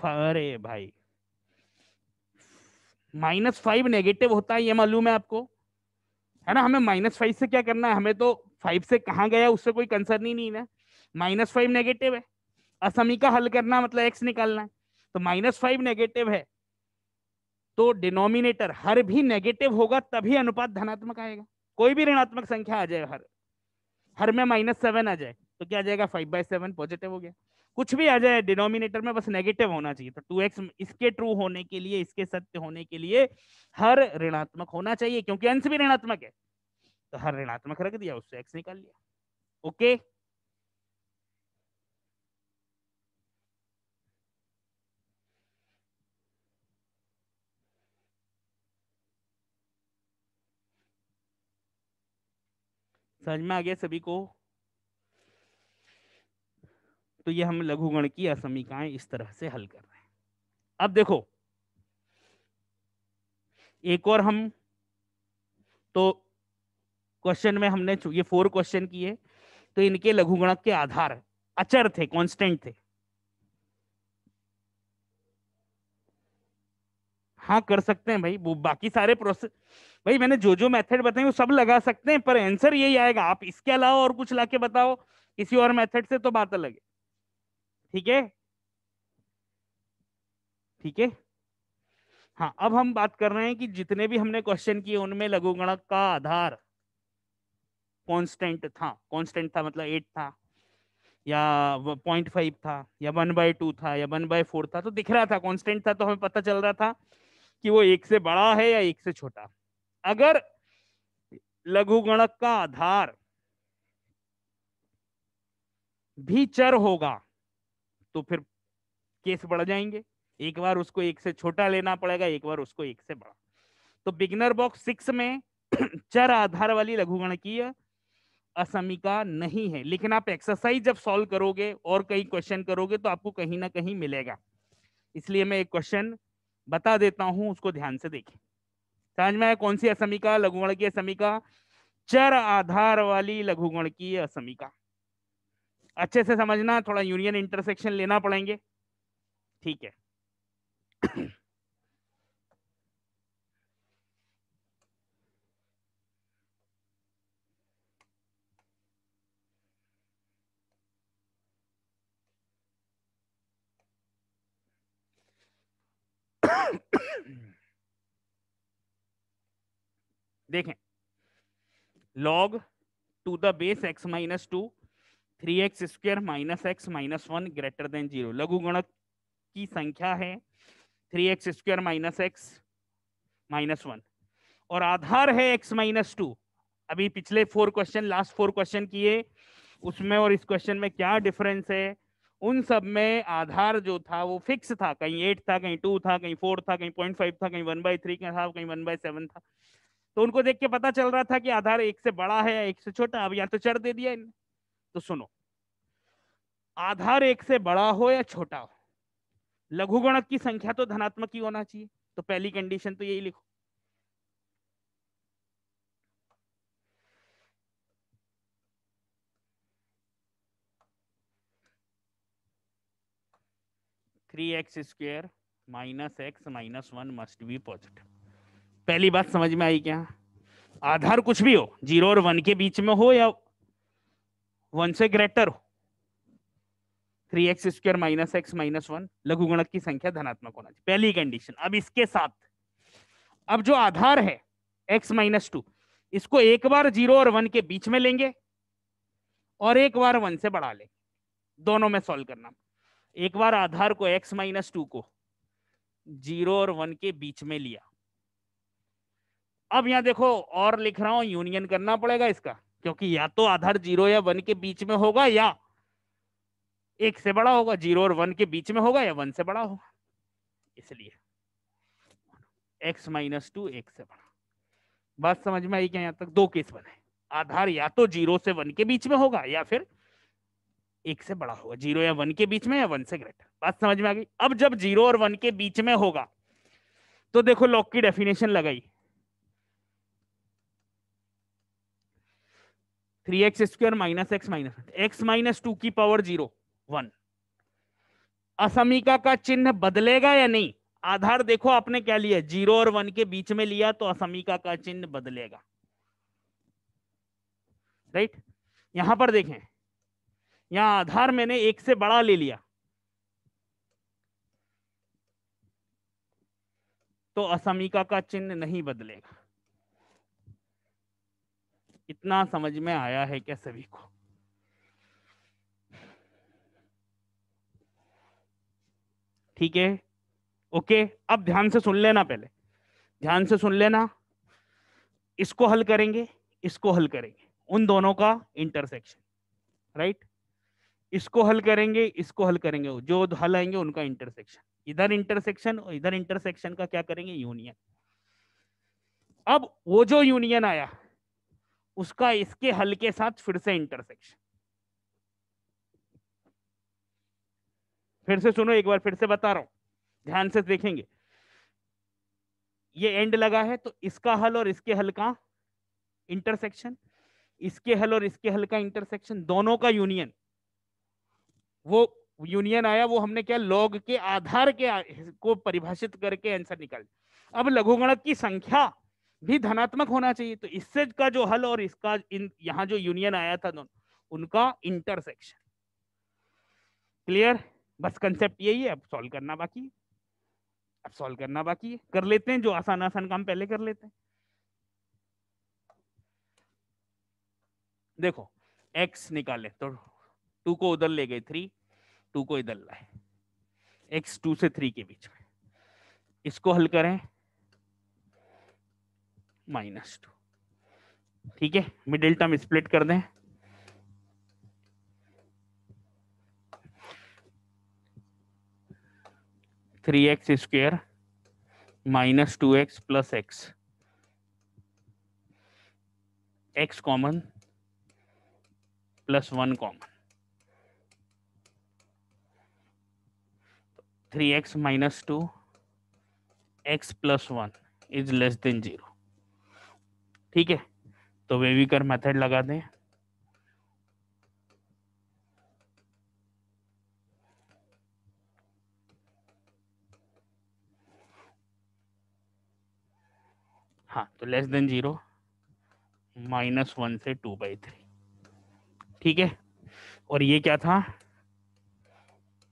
अरे भाई माइनस फाइव नेगेटिव होता है ये मालूम है आपको है ना हमें माइनस फाइव से क्या करना है हमें तो फाइव से कहाँ गया उससे कोई कंसर्न ही नहीं है माइनस फाइव नेगेटिव है असमी का हल करना मतलब एक्स निकालना है तो माइनस फाइव नेगेटिव है तो डिनोमिनेटर हर भी नेगेटिव होगा तभी अनुपात धनात्मक आएगा कोई भी ऋणात्मक संख्या आ जाए हर हर में माइनस आ जाए तो क्या आ जाएगा फाइव बाय पॉजिटिव हो गया कुछ भी आ जाए डिनोमिनेटर में बस नेगेटिव होना चाहिए तो टू एक्स इसके ट्रू होने के लिए इसके सत्य होने के लिए हर ऋणात्मक होना चाहिए क्योंकि अंश भी ऋणात्मक है तो हर ऋणात्मक रख दिया उससे एक्स निकाल लिया ओके समझ में आ गया सभी को तो ये हम लघुगण की असमीकाएं इस तरह से हल कर रहे हैं अब देखो एक और हम तो क्वेश्चन में हमने ये फोर क्वेश्चन किए तो इनके लघुगणक के आधार अचर थे कांस्टेंट थे हाँ कर सकते हैं भाई वो बाकी सारे प्रोसेस भाई मैंने जो जो मेथड बताए वो सब लगा सकते हैं पर आंसर यही आएगा आप इसके अलावा और कुछ लाके बताओ किसी और मेथड से तो बात अलग है ठीक है ठीक है हाँ अब हम बात कर रहे हैं कि जितने भी हमने क्वेश्चन किए उनमें लघुगणक का आधार कांस्टेंट था कांस्टेंट था मतलब एट था या पॉइंट फाइव था या वन बाय टू था या वन बाय फोर था तो दिख रहा था कांस्टेंट था तो हमें पता चल रहा था कि वो एक से बड़ा है या एक से छोटा अगर लघुगणक का आधार भी चर होगा तो फिर केस बढ़ जाएंगे एक बार उसको एक से छोटा लेना पड़ेगा एक बार उसको एक से बड़ा तो बिगनर बॉक्स सिक्स में चर आधार वाली लघुगणकीय असमिका नहीं है लेकिन आप एक्सरसाइज जब सॉल्व करोगे और कई क्वेश्चन करोगे तो आपको कहीं ना कहीं मिलेगा इसलिए मैं एक क्वेश्चन बता देता हूं उसको ध्यान से देखें समझ में कौन सी असमिका की असमिका चर आधार वाली की असमिका अच्छे से समझना थोड़ा यूनियन इंटरसेक्शन लेना पड़ेंगे ठीक है देखें log to the base x minus two three x square minus x minus one greater than zero लघु गणक की संख्या है three x square minus x minus one और आधार है एक्स माइनस टू अभी पिछले four question last four question किए उसमें और इस क्वेश्चन में क्या डिफरेंस है उन सब में आधार जो था वो फिक्स था कहीं एट था कहीं टू था कहीं फोर था कहीं पॉइंट फाइव था कहीं वन बाई थ्री का था कहीं वन बाय सेवन था तो उनको देख के पता चल रहा था कि आधार एक से बड़ा है या एक से छोटा अब या तो चढ़ दे दिया इन्हें तो सुनो आधार एक से बड़ा हो या छोटा हो लघुगणक की संख्या तो धनात्मक ही होना चाहिए तो पहली कंडीशन तो यही लिखो three x square minus x minus one must be positive पहली बात समझ में आई क्या आधार कुछ भी हो जीरो और वन के बीच में हो या वन से ग्रेटर हो three x square minus x minus one लघु की संख्या धनात्मक होना चाहिए पहली कंडीशन अब इसके साथ अब जो आधार है एक्स माइनस टू इसको एक बार जीरो और वन के बीच में लेंगे और एक बार वन से बढ़ा लेंगे दोनों में सॉल्व करना एक बार आधार को एक्स माइनस टू को जीरो और वन के बीच में लिया अब यहां देखो और लिख रहा हूं यूनियन करना पड़ेगा इसका क्योंकि या तो आधार जीरो या वन के बीच में होगा या एक से बड़ा होगा जीरो और वन के बीच में होगा या वन से बड़ा होगा इसलिए एक्स माइनस टू एक से बड़ा बात समझ में आई क्या यहाँ तक दो केस बने आधार या तो जीरो से वन के बीच में होगा या फिर एक से बड़ा होगा जीरो या वन के बीच में या वन से ग्रेटर बात समझ में आ गई अब जब जीरो और वन के बीच में होगा तो देखो लॉक की डेफिनेशन लगाई three x square minus x minus x minus two की पावर जीरो वन असमिका का चिन्ह बदलेगा या नहीं आधार देखो आपने क्या लिया जीरो और वन के बीच में लिया तो असमिका का चिन्ह बदलेगा राइट यहां पर देखें यहां आधार मैंने एक से बड़ा ले लिया तो असमिका का चिन्ह नहीं बदलेगा इतना समझ में आया है क्या सभी को ठीक है ओके अब ध्यान से सुन लेना पहले ध्यान से सुन लेना इसको हल करेंगे इसको हल करेंगे उन दोनों का इंटरसेक्शन राइट इसको हल करेंगे इसको हल करेंगे जो हल आएंगे उनका इंटरसेक्शन इधर इंटरसेक्शन और इधर इंटरसेक्शन का क्या करेंगे यूनियन अब वो जो यूनियन आया उसका इसके हल के साथ फिर से इंटरसेक्शन फिर से सुनो एक बार फिर से बता रहा हूं ध्यान से देखेंगे ये एंड लगा है तो इसका हल और इसके हल का इंटरसेक्शन इसके हल और इसके हल का इंटरसेक्शन दोनों का यूनियन वो यूनियन आया वो हमने क्या लॉग के आधार के को परिभाषित करके आंसर निकाल अब लघुगणक की संख्या भी धनात्मक होना चाहिए तो इससे का जो हल और इसका इन यहां जो यूनियन आया था दोनों उनका इंटरसेक्शन क्लियर बस कंसेप्ट यही है अब सॉल्व करना बाकी अब सॉल्व करना बाकी है कर लेते हैं जो आसान आसान काम पहले कर लेते हैं देखो x निकाले तो टू को उधर ले गए थ्री टू को इधर लाए x टू से थ्री के बीच में इसको हल करें माइनस टू ठीक है मिडिल टर्म स्प्लिट कर दें three x square minus two x plus x x common plus one common three x minus two x plus one is less than zero ठीक है तो वेविकर मेथड लगा दें हाँ तो less than zero minus one से टू बाई थ्री ठीक है और ये क्या था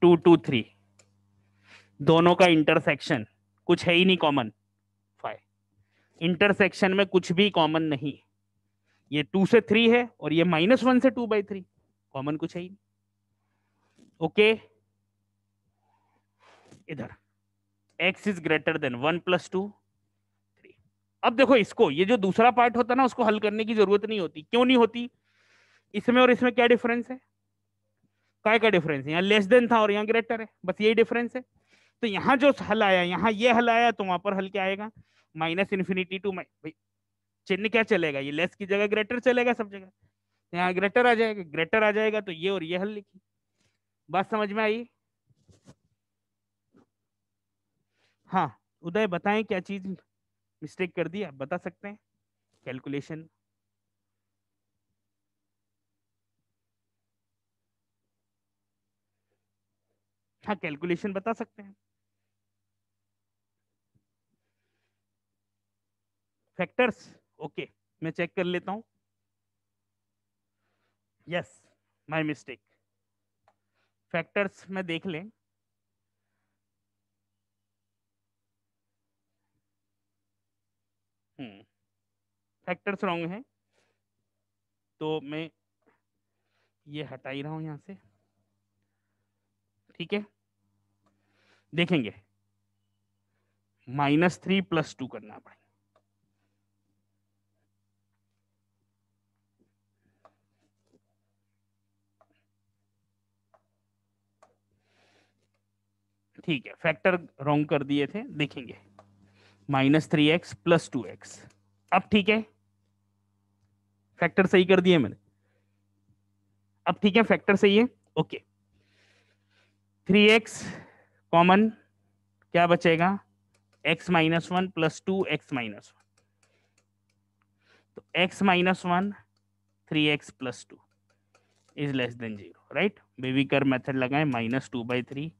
टू टू थ्री दोनों का इंटरसेक्शन कुछ है ही नहीं कॉमन इंटरसेक्शन में कुछ भी कॉमन नहीं है ये टू से थ्री है और ये माइनस वन से टू बाई थ्री कॉमन कुछ है ही नहीं ओके इधर x is greater than one plus two three अब देखो इसको ये जो दूसरा पार्ट होता ना उसको हल करने की जरूरत नहीं होती क्यों नहीं होती इसमें और इसमें क्या डिफरेंस है क्या क्या डिफरेंस है यहाँ लेस देन था और यहाँ ग्रेटर है बस यही डिफरेंस है तो यहाँ जो हल आया यहाँ ये हल आया तो वहां पर हल क्या आएगा माइनस इन्फिनिटी टू माइ चिन्ह क्या चलेगा ये लेस की जगह ग्रेटर चलेगा सब जगह तो यहाँ ग्रेटर आ जाएगा ग्रेटर आ जाएगा तो ये और ये हल लिखी बात समझ में आई हाँ उदय बताएं क्या चीज मिस्टेक कर दी आप बता सकते हैं कैलकुलेशन हाँ कैलकुलेशन बता सकते हैं फैक्टर्स ओके मैं चेक कर लेता हूं यस माय मिस्टेक फैक्टर्स में देख लें फैक्टर्स hmm. रॉन्ग हैं तो मैं ये हटा ही रहा हूं यहां से ठीक है देखेंगे माइनस थ्री प्लस टू करना पड़ेगा ठीक है फैक्टर रॉन्ग कर दिए थे देखेंगे minus three x plus two x अब ठीक है फैक्टर सही कर दिए मैंने अब ठीक है फैक्टर सही है ओके थ्री एक्स कॉमन क्या बचेगा x minus one plus two x minus one तो x minus one three x plus two is less than zero right wavy curve method लगाए माइनस टू बाई थ्री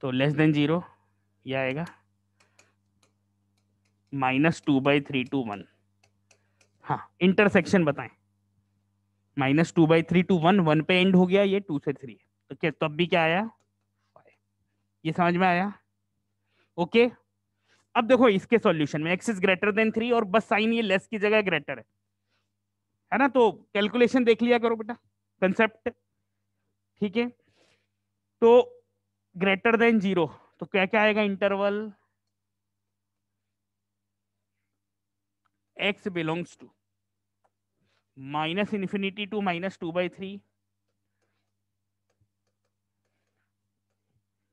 तो लेस देन जीरो ये आएगा minus two by three to one हाँ इंटरसेक्शन बताएं minus two by three to one one पे एंड हो गया ये टू से थ्री तो क्या तब तो भी क्या आया ये समझ में आया ओके अब देखो इसके सॉल्यूशन में x is greater than three और बस साइन ये लेस की जगह ग्रेटर है है ना तो कैलकुलेशन देख लिया करो बेटा कंसेप्ट ठीक है तो ग्रेटर देन जीरो तो क्या क्या आएगा interval x belongs to minus infinity to minus two by three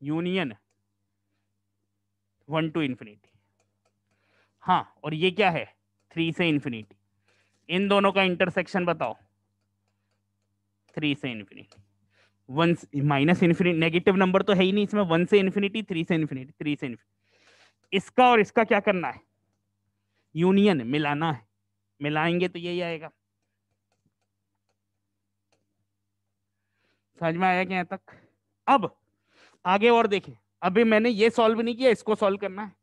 union one to infinity हाँ और ये क्या है थ्री से इन्फिनिटी इन दोनों का इंटरसेक्शन बताओ थ्री से infinity one minus infinity negative number तो है ही नहीं इसमें वन से इन्फिनिटी थ्री से इन्फिनिटी थ्री से इन्फिनिटी इसका और इसका क्या करना है यूनियन मिलाना है मिलाएंगे तो यही आएगा समझ में आया क्या तक अब आगे और देखें अभी मैंने ये सॉल्व नहीं किया इसको सॉल्व करना है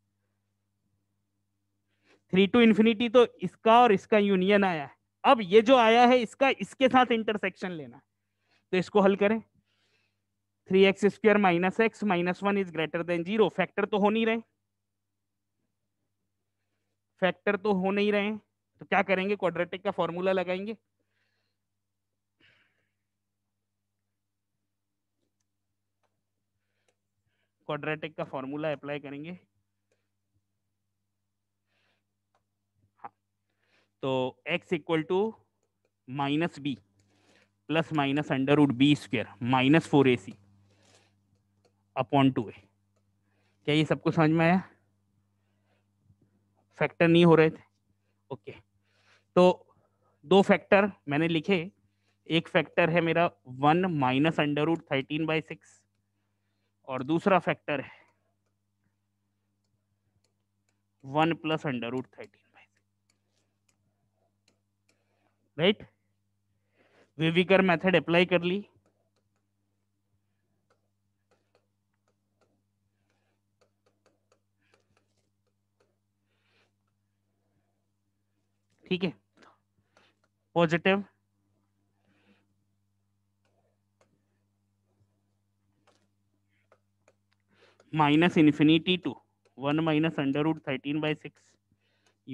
थ्री टू इन्फिनिटी तो इसका और इसका यूनियन आया है अब ये जो आया है इसका इसके साथ इंटरसेक्शन लेना तो इसको हल करें three x square minus x minus one is greater than zero factor तो हो नहीं रहे फैक्टर तो हो नहीं रहे तो क्या करेंगे क्वाड्रेटिक का फॉर्मूला लगाएंगे क्वाड्रेटिक का फॉर्मूला अप्लाई करेंगे हाँ। तो x equal to minus b plus minus under root b square minus four a c upon two a क्या ये सबको समझ में आया फैक्टर नहीं हो रहे थे ओके तो दो फैक्टर मैंने लिखे एक फैक्टर है मेरा one minus under root thirteen by six और दूसरा फैक्टर है one plus under root thirteen by six right wavy curve method apply कर ली ठीक है positive minus infinity to one minus under root thirteen by six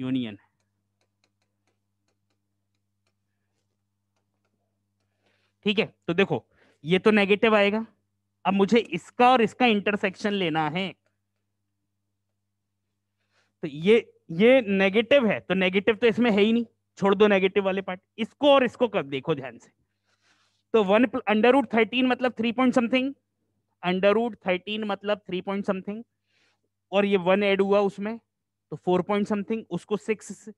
union ठीक है तो देखो ये तो नेगेटिव आएगा अब मुझे इसका और इसका इंटरसेक्शन लेना है तो ये ये नेगेटिव है तो नेगेटिव तो इसमें है ही नहीं छोड़ दो नेगेटिव वाले पार्ट इसको और इसको कर देखो ध्यान से तो वन अंडर रूट थर्टीन मतलब three point something under root thirteen मतलब थ्री पॉइंट समथिंग और ये वन एड हुआ उसमें तो फोर पॉइंट समथिंग उसको सिक्स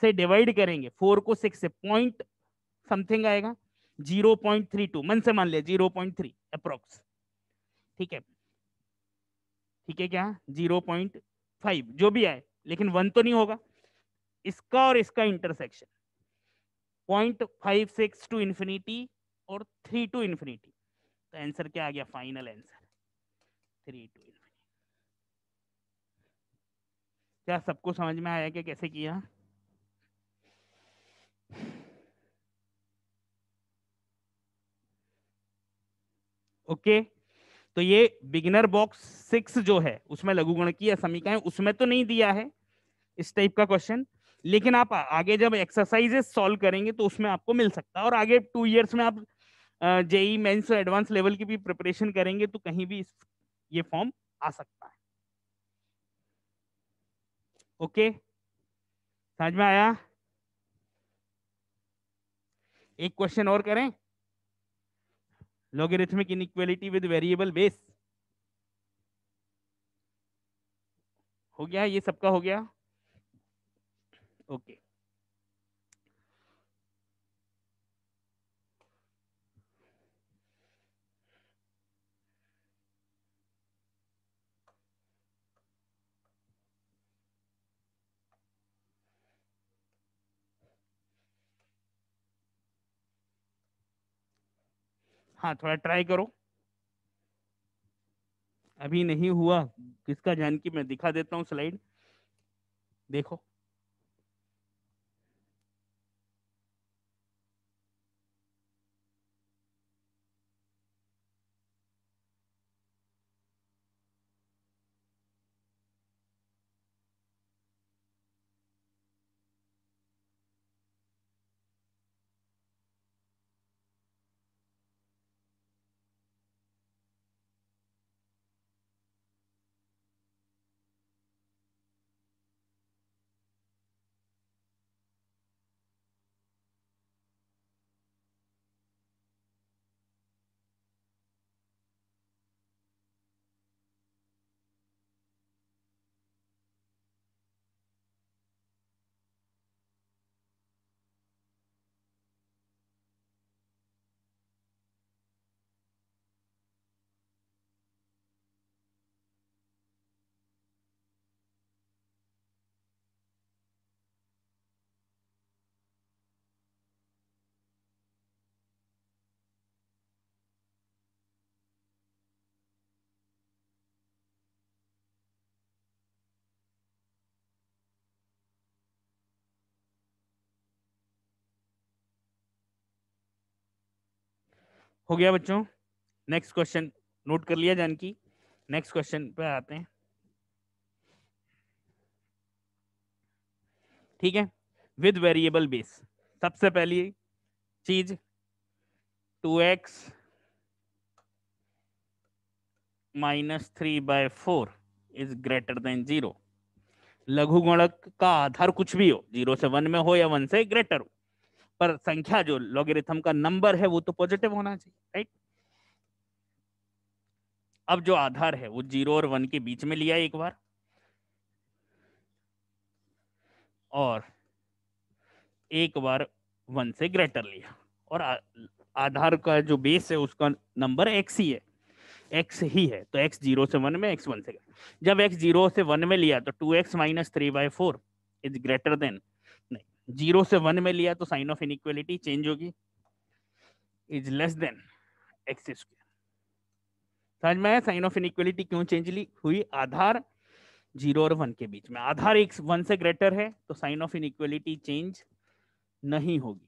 से डिवाइड करेंगे फोर को सिक्स से पॉइंट समथिंग आएगा जीरो पॉइंट थ्री टू मन से मान लिया जीरो पॉइंट थ्री अप्रोक्स ठीक है ठीक है क्या जीरो पॉइंट फाइव जो भी आए लेकिन वन तो नहीं होगा इसका और इसका intersection point five six to infinity और थ्री टू इन्फिनिटी तो आंसर क्या आ गया final answer three to infinity क्या सबको समझ में आया कि कैसे किया ओके okay. तो ये बिगिनर बॉक्स सिक्स जो है उसमें लघु गण की समीका है उसमें तो नहीं दिया है इस टाइप का क्वेश्चन लेकिन आप आगे जब एक्सरसाइजेस सॉल्व करेंगे तो उसमें आपको मिल सकता है और आगे टू इयर्स में आप जेई मेंस और एडवांस लेवल की भी प्रिपरेशन करेंगे तो कहीं भी ये फॉर्म आ सकता है ओके समझ में आया एक क्वेश्चन और करें logarithmic inequality with variable base हो गया ये सबका हो गया ओके okay. हाँ थोड़ा ट्राई करो अभी नहीं हुआ किसका जानकी मैं दिखा देता हूँ स्लाइड देखो हो गया बच्चों नेक्स्ट क्वेश्चन नोट कर लिया जानकी नेक्स्ट क्वेश्चन पे आते हैं ठीक है विद वेरिएबल बेस सबसे पहली चीज two x minus three by four is greater than zero लघु का आधार कुछ भी हो जीरो से वन में हो या वन से ग्रेटर हो पर संख्या जो लॉगरिथम का नंबर है वो तो पॉजिटिव होना चाहिए राइट अब जो आधार है वो जीरो और वन के बीच में लिया एक बार और एक बार वन से ग्रेटर लिया और आधार का जो बेस है उसका नंबर एक्स ही है एक्स ही है तो एक्स जीरो से वन में एक्स वन से जब एक्स जीरो से वन में लिया तो two x minus three by four is greater than zero से वन में लिया तो साइन ऑफ इनइक्वालिटी चेंज होगी is less than x square समझ में साइन ऑफ इनइक्वालिटी क्यों चेंज ली हुई आधार जीरो और वन के बीच में आधार एक वन से ग्रेटर है तो साइन ऑफ इनइक्वालिटी चेंज नहीं होगी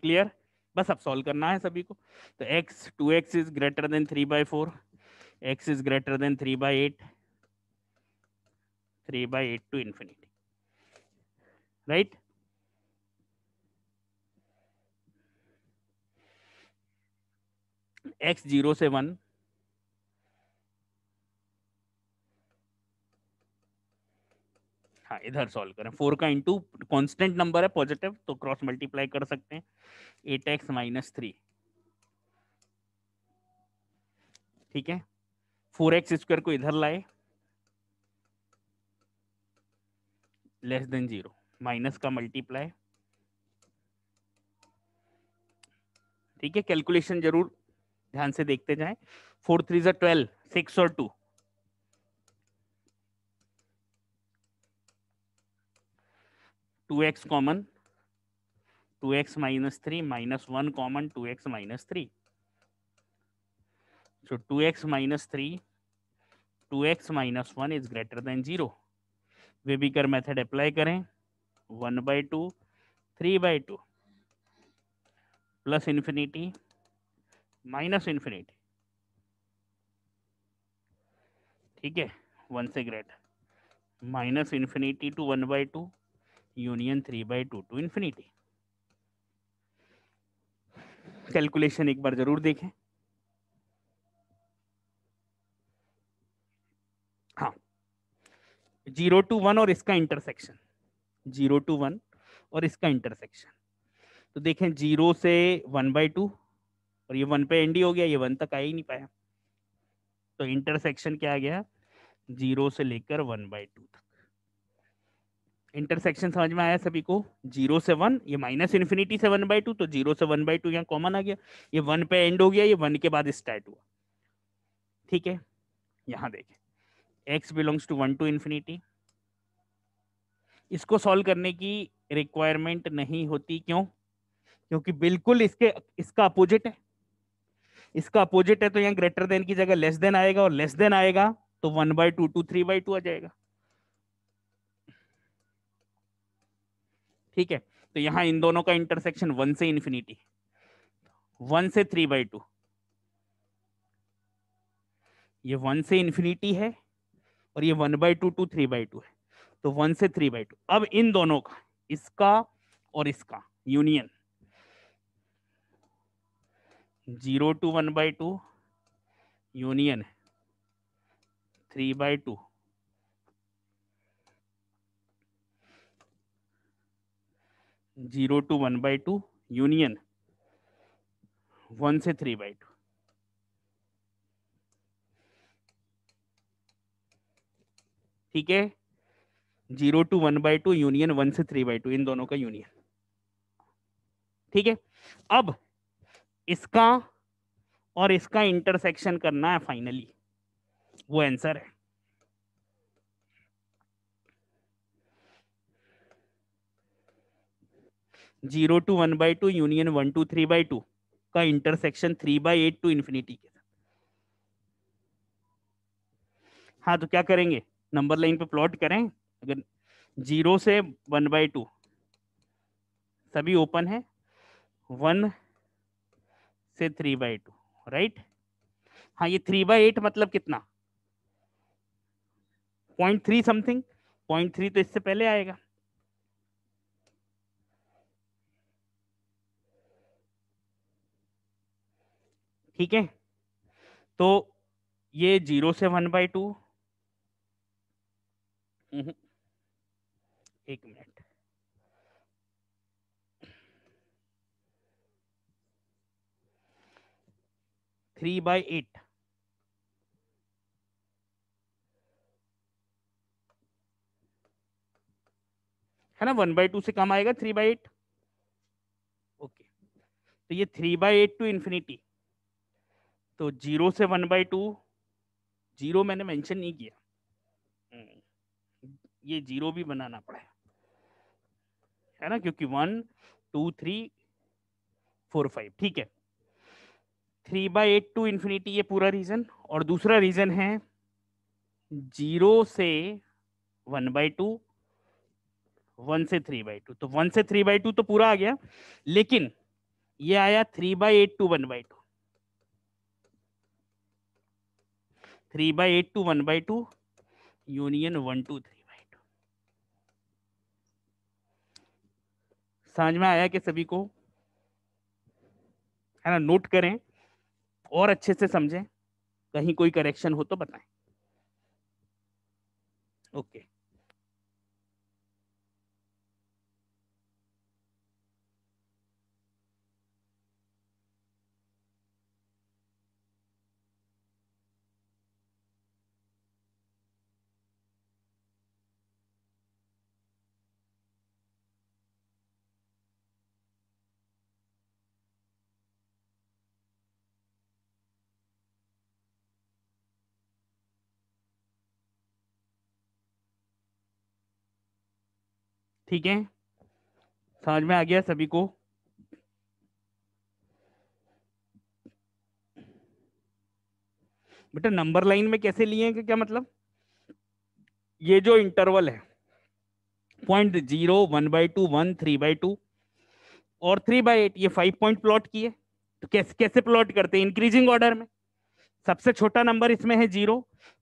क्लियर बस अब सॉल्व करना है सभी को तो x two x is greater than three by four x is greater than three by eight 3 by 8 to infinity right x 0 से 1 हाँ इधर सॉल्व करें फोर का इंटू कॉन्स्टेंट नंबर है पॉजिटिव तो क्रॉस मल्टीप्लाई कर सकते हैं एट एक्स माइनस थ्री ठीक है फोर एक्स स्क्वायर को इधर लाए लेस देन जीरो माइनस का मल्टीप्लाई ठीक है कैलकुलेशन जरूर ध्यान से देखते जाएं फोर थ्री जो ट्वेल्व सिक्स और two two x common two x minus three minus one common two x minus three so two x minus three two x minus one is greater than zero wavy curve method apply करें one by two three by two plus infinity minus infinity ठीक है वन से greater minus infinity to one by two union three by two to infinity calculation एक बार जरूर देखें जीरो टू वन और इसका इंटरसेक्शन जीरो टू वन और इसका इंटरसेक्शन तो देखें जीरो से वन बाई टू और ये वन पे एंड ही हो गया ये वन तक आ ही नहीं पाया तो इंटरसेक्शन क्या आ गया जीरो से लेकर वन बाई टू तक इंटरसेक्शन समझ में आया सभी को जीरो से वन ये माइनस इन्फिनिटी से वन बाई टू तो जीरो से वन बाई टू यहाँ कॉमन आ गया ये वन पे एंड हो गया ये वन के बाद स्टार्ट हुआ ठीक है यहाँ देखें x belongs to one to infinity इसको सॉल्व करने की रिक्वायरमेंट नहीं होती क्यों क्योंकि बिल्कुल इसके इसका अपोजिट है इसका अपोजिट है तो यहाँ ग्रेटर देन की जगह लेस देन आएगा और लेस देन आएगा तो one by two to three by two आ जाएगा ठीक है तो यहां इन दोनों का इंटरसेक्शन वन से इन्फिनिटी वन से थ्री बाई टू ये वन से इन्फिनिटी है और ये one by two to three by two है तो वन से थ्री बाई टू अब इन दोनों का इसका और इसका union zero to one by two union है three by two zero to one by two union one से थ्री बाई टू ठीक है zero to one by two union one से थ्री बाई टू इन दोनों का यूनियन ठीक है अब इसका और इसका इंटरसेक्शन करना है फाइनली वो आंसर है zero to one by two union one to three by two का intersection three by eight to infinity के साथ हाँ तो क्या करेंगे नंबर लाइन पे प्लॉट करें अगर जीरो से वन बाई टू सभी ओपन है वन से थ्री बाई टू राइट हाँ ये थ्री बाई एट मतलब कितना point three something point three तो इससे पहले आएगा ठीक है तो ये जीरो से वन बाई टू Mm-hmm. एक मिनट थ्री बाय एट है ना वन बाय टू से कम आएगा थ्री बाई एट ओके तो ये three by eight to infinity तो जीरो से वन बाय टू जीरो मैंने मेंशन नहीं किया ये जीरो भी बनाना पड़ेगा है ना क्योंकि one to three four five ठीक है three by eight to infinity ये पूरा रीजन और दूसरा रीजन है जीरो से वन बाई टू वन से थ्री बाई टू तो वन से थ्री बाई टू तो पूरा आ गया लेकिन ये आया three by eight to one by two three by eight to one by two union one to three समझ में आया कि सभी को है ना नोट करें और अच्छे से समझें कहीं कोई करेक्शन हो तो बताएं ओके okay. ठीक है समझ में आ गया सभी को बेटा नंबर लाइन में कैसे लिए हैं क्या मतलब ये जो इंटरवल है point zero one by two one three by two और थ्री बाई एट ये फाइव पॉइंट प्लॉट किए तो कैसे कैसे प्लॉट करते हैं इंक्रीजिंग ऑर्डर में सबसे छोटा नंबर इसमें है जीरो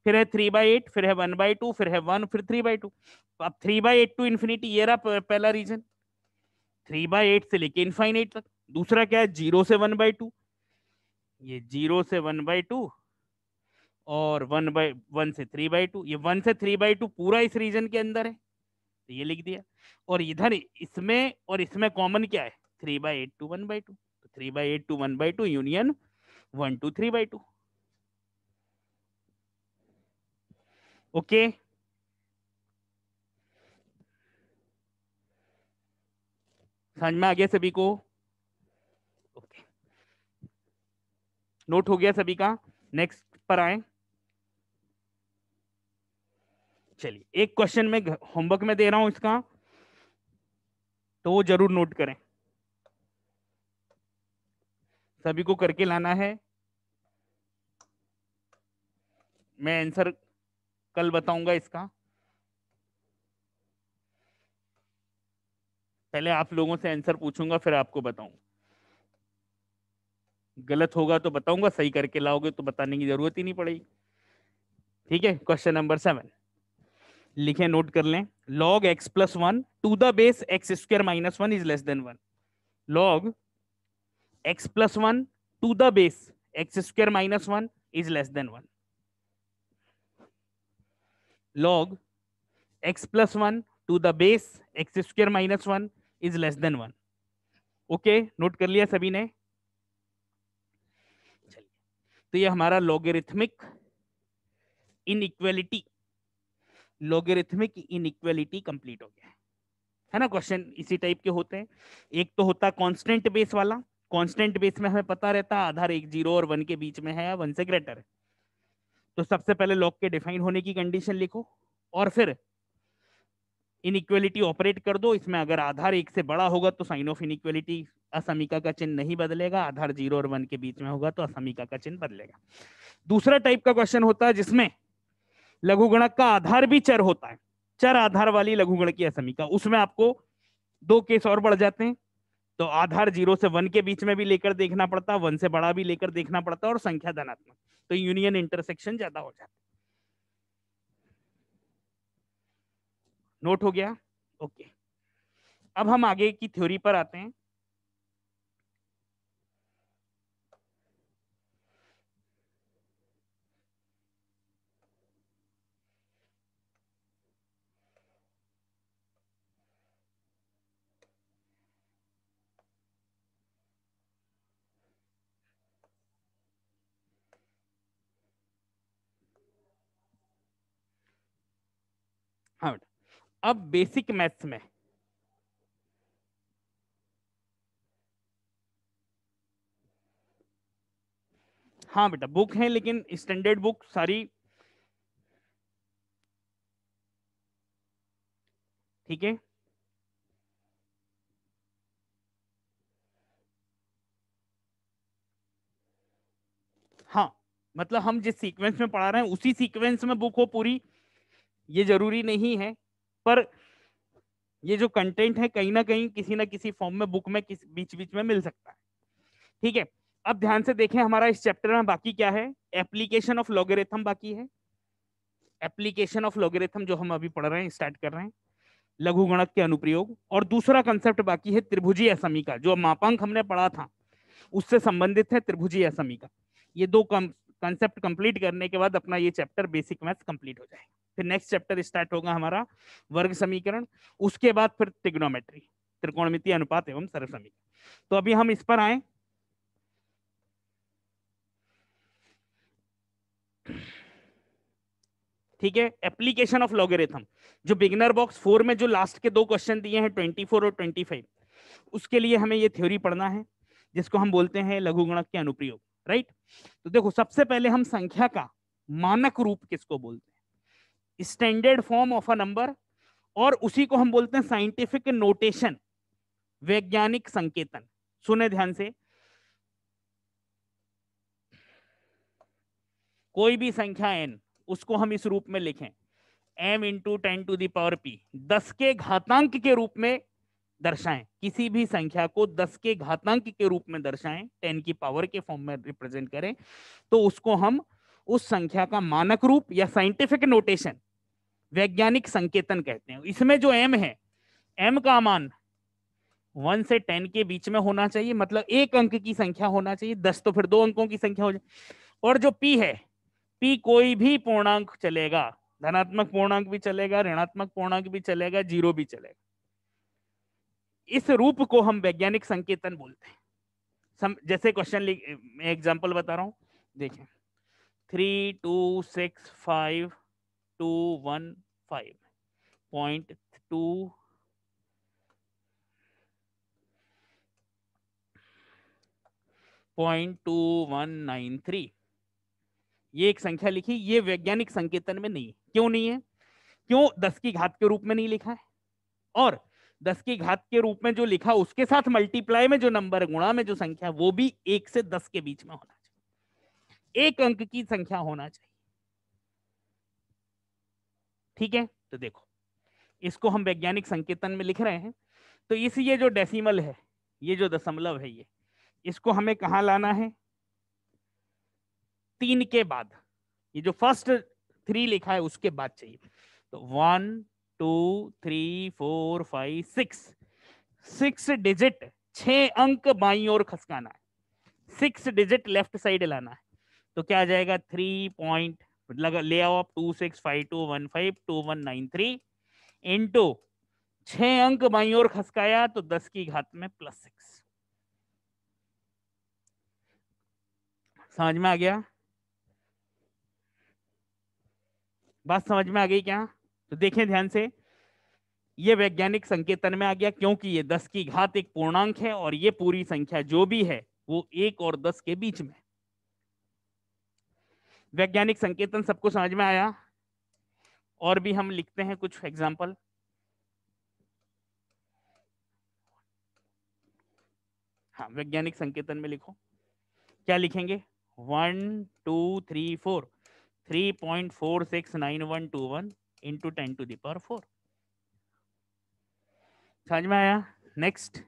फिर है थ्री बाई एट फिर है वन बाई टू फिर है वन फिर थ्री बाई टू अब three by eight to infinity ये रहा पहला रीजन थ्री बाई एट से लेके इनफाइनाइट तक दूसरा क्या है जीरो से वन बाई टू ये जीरो से वन बाई टू और वन बाई वन से थ्री बाई टू ये वन से थ्री बाई टू पूरा इस रीजन के अंदर है तो ये लिख दिया और इधर इसमें और इसमें कॉमन क्या है three by eight to one by two three by eight to one by two union one to three by two okay समझ में आ गया सभी को ओके नोट हो गया सभी का नेक्स्ट पर आए चलिए एक क्वेश्चन में होमवर्क में दे रहा हूं इसका तो वो जरूर नोट करें सभी को करके लाना है मैं आंसर कल बताऊंगा इसका पहले आप लोगों से आंसर पूछूंगा फिर आपको बताऊंगा गलत होगा तो बताऊंगा सही करके लाओगे तो बताने की जरूरत ही नहीं पड़ेगी ठीक है क्वेश्चन नंबर सेवन लिखे नोट कर लें log x plus one to the base x square minus one is less than one log x plus one to the base x square minus one is less than one log x plus 1 to the base x square minus 1 is less than 1 okay okay, note कर लिया सभी ने चलिए तो ये हमारा logarithmic inequality logarithmic inequality complete हो गया है ना क्वेश्चन इसी टाइप के होते हैं एक तो होता कांस्टेंट बेस वाला कांस्टेंट बेस में हमें पता रहता आधार एक जीरो और वन के बीच में है या वन से ग्रेटर है तो सबसे पहले लॉक के डिफाइन होने की कंडीशन लिखो और फिर इनइक्वेलिटी ऑपरेट कर दो इसमें अगर आधार एक से बड़ा होगा तो साइन ऑफ इन असमिका का चिन्ह नहीं बदलेगा आधार जीरो और वन के बीच में होगा तो असमिका का चिन्ह बदलेगा दूसरा टाइप का क्वेश्चन होता है जिसमें लघुगणक का आधार भी चर होता है चर आधार वाली लघुगण की असमिका उसमें आपको दो केस और बढ़ जाते हैं तो आधार जीरो से वन के बीच में भी लेकर देखना पड़ता वन से बड़ा भी लेकर देखना पड़ता और संख्या धनात्मक तो यूनियन इंटरसेक्शन ज्यादा हो जाता नोट हो गया ओके अब हम आगे की थ्योरी पर आते हैं हाँ बेटा अब बेसिक मैथ्स में हाँ बेटा बुक है लेकिन स्टैंडर्ड बुक सारी ठीक है हाँ मतलब हम जिस सीक्वेंस में पढ़ा रहे हैं उसी सीक्वेंस में बुक हो पूरी ये जरूरी नहीं है पर ये जो कंटेंट है कहीं ना कहीं किसी ना किसी फॉर्म में बुक में बीच बीच में मिल सकता है ठीक है अब ध्यान से देखें हमारा इस चैप्टर में बाकी क्या है एप्लीकेशन ऑफ लॉगरेथम बाकी है एप्लीकेशन ऑफ लॉगरेथम जो हम अभी पढ़ रहे हैं स्टार्ट कर रहे हैं लघु गणक के अनुप्रयोग और दूसरा कंसेप्ट बाकी है त्रिभुजी असमी का जो मापांक हमने पढ़ा था उससे संबंधित है त्रिभुजी असमी का ये दो कंसेप्ट कंप्लीट करने के बाद अपना ये चैप्टर बेसिक मैथ कंप्लीट हो जाएगा फिर नेक्स्ट चैप्टर स्टार्ट होगा हमारा वर्ग समीकरण उसके बाद फिर ट्रिग्नोमेट्री त्रिकोणमिति अनुपात एवं सर्व समीकरण तो अभी हम इस पर आए ठीक है एप्लीकेशन ऑफ लॉगरिथम जो बिगनर बॉक्स फोर में जो लास्ट के दो क्वेश्चन दिए हैं ट्वेंटी फोर और ट्वेंटी फाइव उसके लिए हमें ये थ्योरी पढ़ना है जिसको हम बोलते हैं लघुगणक के अनुप्रयोग राइट तो देखो सबसे पहले हम संख्या का मानक रूप किसको बोलते हैं standard form of a number और उसी को हम बोलते हैं साइंटिफिक नोटेशन वैज्ञानिक संकेतन सुने ध्यान से कोई भी संख्या एन उसको हम इस रूप में लिखें m into ten to the power p दस के घातांक के रूप में दर्शाएं किसी भी संख्या को दस के घातांक के रूप में दर्शाएं टेन की पावर के फॉर्म में रिप्रेजेंट करें तो उसको हम उस संख्या का मानक रूप या साइंटिफिक नोटेशन वैज्ञानिक संकेतन कहते हैं इसमें जो एम है एम का मान वन से टेन के बीच में होना चाहिए मतलब एक अंक की संख्या होना चाहिए दस तो फिर दो अंकों की संख्या हो जाए और जो पी है पी कोई भी पूर्णांक चलेगा धनात्मक पूर्णांक भी चलेगा ऋणात्मक पूर्णांक भी चलेगा जीरो भी चलेगा इस रूप को हम वैज्ञानिक संकेतन बोलते हैं जैसे क्वेश्चन एग्जाम्पल बता रहा हूं देखें three two six five two one five point two point two one nine three ये एक संख्या लिखी ये वैज्ञानिक संकेतन में नहीं क्यों नहीं है क्यों दस की घात के रूप में नहीं लिखा है और दस की घात के रूप में जो लिखा उसके साथ मल्टीप्लाई में जो नंबर गुणा में जो संख्या वो भी एक से दस के बीच में होना है एक अंक की संख्या होना चाहिए ठीक है तो देखो इसको हम वैज्ञानिक संकेतन में लिख रहे हैं तो इस ये जो डेसिमल है ये जो दशमलव है ये इसको हमें कहा लाना है तीन के बाद ये जो फर्स्ट थ्री लिखा है उसके बाद चाहिए तो one to three four five six six digit छ अंक बाई और खसकाना है सिक्स डिजिट लेफ्ट साइड लाना है तो क्या आ जाएगा थ्री पॉइंट मतलब ले आओ आप two six five two one five two one nine three into छ अंक बाई और खसकाया तो दस की घात में प्लस सिक्स समझ में आ गया बात समझ में आ गई क्या तो देखें ध्यान से ये वैज्ञानिक संकेतन में आ गया क्योंकि ये दस की घात एक पूर्णांक है और ये पूरी संख्या जो भी है वो एक और दस के बीच में वैज्ञानिक संकेतन सबको समझ में आया और भी हम लिखते हैं कुछ एग्जाम्पल हाँ वैज्ञानिक संकेतन में लिखो क्या लिखेंगे one to three four three point four six nine one two one into ten to the power four समझ में आया नेक्स्ट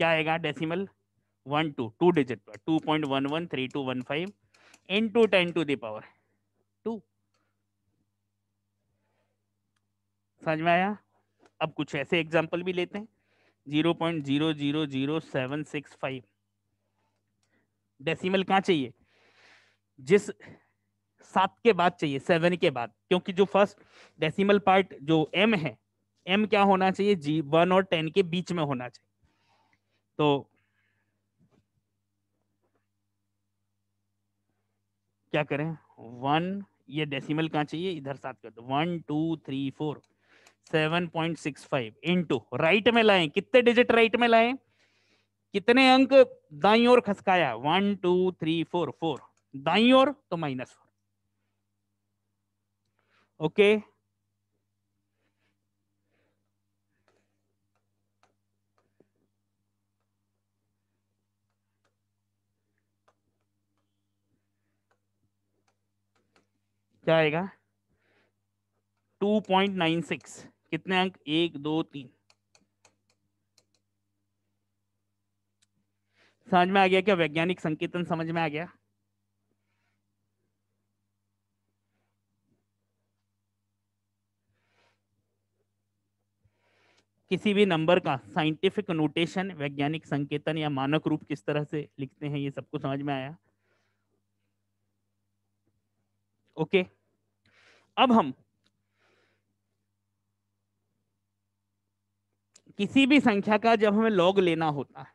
क्या आएगा decimal one two two digit पर two point one one three to one five into ten to the power two समझ में आया अब कुछ ऐसे एग्जाम्पल भी लेते हैं zero point zero zero zero seven six five decimal कहाँ चाहिए जिस सात के बाद चाहिए सेवन के बाद क्योंकि जो फर्स्ट डेसिमल पार्ट जो एम है एम क्या होना चाहिए जी वन और टेन के बीच में होना चाहिए तो क्या करें वन ये डेसिमल कहाँ चाहिए इधर सात कर दो one to three four seven point six five into right में लाए कितने डिजिट राइट में लाए कितने अंक दाई और खसकाया one to three four four दाई और तो माइनस फोर ओके okay. क्या आएगा 2.96 कितने अंक एक दो तीन समझ में आ गया क्या वैज्ञानिक संकेतन समझ में आ गया किसी भी नंबर का साइंटिफिक नोटेशन वैज्ञानिक संकेतन या मानक रूप किस तरह से लिखते हैं ये सबको समझ में आया ओके okay. अब हम किसी भी संख्या का जब हमें लॉग लेना होता है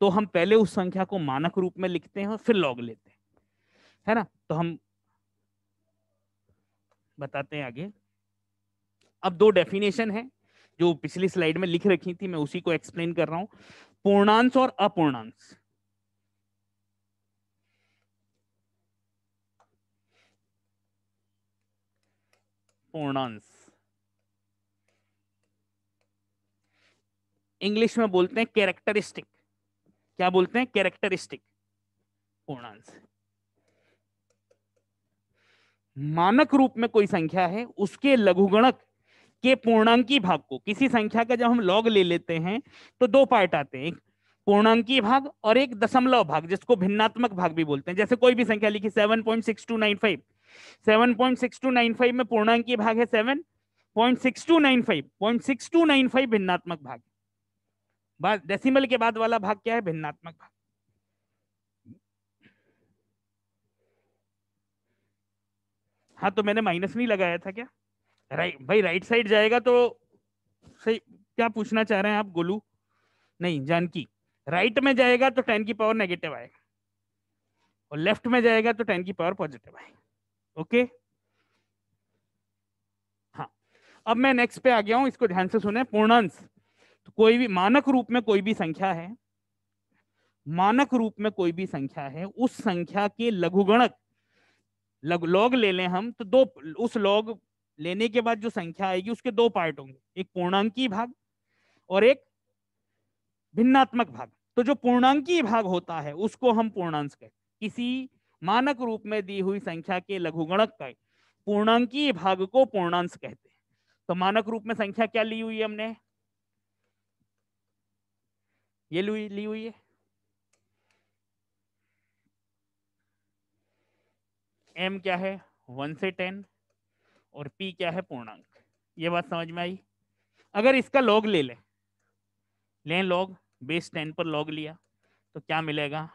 तो हम पहले उस संख्या को मानक रूप में लिखते हैं और फिर लॉग लेते हैं है ना तो हम बताते हैं आगे अब दो डेफिनेशन है जो पिछली स्लाइड में लिख रखी थी मैं उसी को एक्सप्लेन कर रहा हूं पूर्णांश और अपूर्णांश पूर्णांश इंग्लिश में बोलते हैं कैरेक्टरिस्टिक क्या बोलते हैं कैरेक्टरिस्टिक पूर्णांश मानक रूप में कोई संख्या है उसके लघुगणक के पूर्णांकी भाग को किसी संख्या का जब हम लॉग ले लेते हैं तो दो पार्ट आते हैं एक पूर्णांकी भाग और एक दशमलव भाग जिसको भिन्नात्मक भाग भी बोलते हैं जैसे कोई भी संख्या लिखी seven point six two nine five seven point six two nine five में पूर्णांकीय भाग है नाइन फाइव भिन्नात्मक भाग डेसिमल के बाद वाला भाग क्या है भिन्नात्मक भाग हाँ तो मैंने माइनस नहीं लगाया था क्या राइट भाई राइट साइड जाएगा तो सही क्या पूछना चाह रहे हैं आप गोलू नहीं जानकी राइट में जाएगा तो टेन की पावर नेगेटिव आएगा और लेफ्ट में जाएगा तो टेन की पावर पॉजिटिव आएगा ओके हाँ अब मैं नेक्स्ट पे आ गया हूं इसको ध्यान से सुने पूर्णांश तो कोई भी मानक रूप में कोई भी संख्या है मानक रूप में कोई भी संख्या है उस संख्या के लघुगणक लग, लॉग ले लें हम तो दो उस लॉग लेने के बाद जो संख्या आएगी उसके दो पार्ट होंगे एक पूर्णांकी भाग और एक भिन्नात्मक भाग तो जो पूर्णांकीय भाग होता है उसको हम पूर्णांश कहते किसी मानक रूप में दी हुई संख्या के लघुगणक का पूर्णांकीय भाग को पूर्णांश कहते हैं तो मानक रूप में संख्या क्या ली हुई है हमने ये ली हुई है एम क्या है वन से टेन और पी क्या है पूर्णांक ये बात समझ में आई अगर इसका लॉग ले लें लें लॉग बेस टेन पर लॉग लिया तो क्या मिलेगा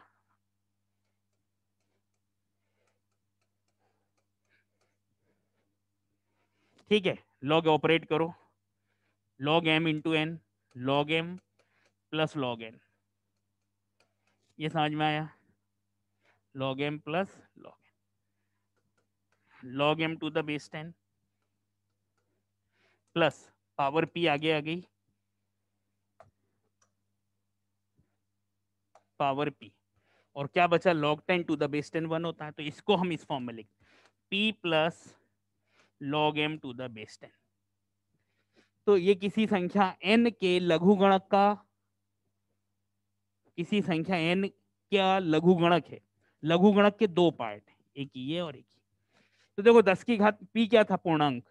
ठीक है लॉग ऑपरेट करो log m into n log m plus log n ये समझ में आया log m plus log n log m to the base ten plus power p आगे आ गई पावर पी और क्या बचा log ten to the base ten one होता है तो इसको हम इस फॉर्म में लिख P plus log m to the base ten तो ये किसी संख्या n के लघु गणक का किसी संख्या n क्या लघु गणक है लघु गणक के दो पार्ट है एक ये और एक तो देखो दस की घात p क्या था पूर्णांक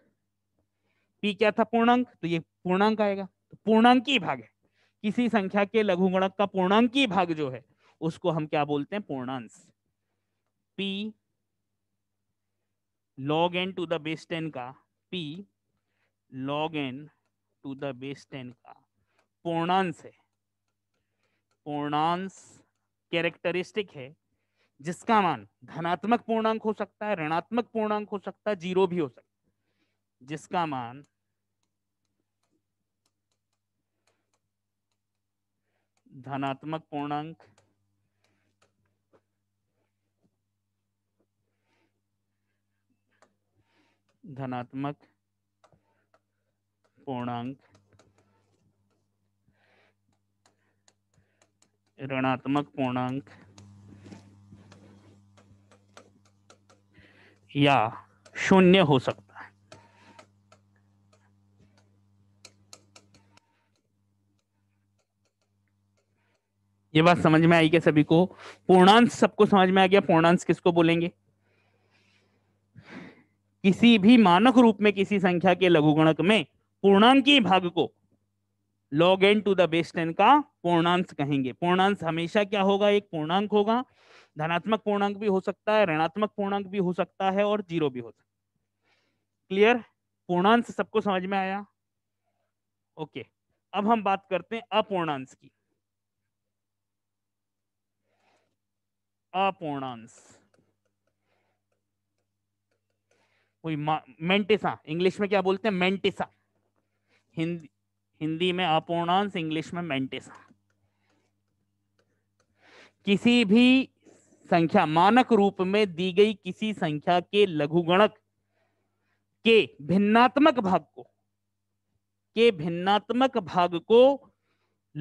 p क्या था पूर्णांक तो ये पूर्णांक आएगा तो पूर्णांकी भाग है किसी संख्या के लघुगणक का पूर्णांकी भाग जो है उसको हम क्या बोलते हैं पूर्णांश p log n to the base ten का p log n to the base ten का पूर्णांश है पूर्णांश कैरेक्टरिस्टिक है जिसका मान धनात्मक पूर्णांक हो सकता है ऋणात्मक पूर्णांक हो सकता है जीरो भी हो सकता है जिसका मान धनात्मक पूर्णांक धनात्मक पूर्णांक ऋणात्मक पूर्णांक या शून्य हो सकता है ये बात समझ में आई क्या सभी को पूर्णांश सबको समझ में आ गया पूर्णांश किसको बोलेंगे किसी भी मानक रूप में किसी संख्या के लघुगणक में पूर्णांकी भाग को log n to the base ten का पूर्णांश कहेंगे पूर्णांश हमेशा क्या होगा एक पूर्णांक होगा धनात्मक पूर्णांक भी हो सकता है ऋणात्मक पूर्णांक भी हो सकता है और जीरो भी हो सकता है क्लियर पूर्णांश सबको समझ में आया ओके अब हम बात करते हैं अपूर्णांश की अपूर्णांश कोई मेंटिसा इंग्लिश में क्या बोलते हैं मेंटिसा हिंदी हिंदी में अपूर्णांश इंग्लिश में मेंटिसा किसी भी संख्या मानक रूप में दी गई किसी संख्या के लघुगणक के भिन्नात्मक भाग को के भिन्नात्मक भाग को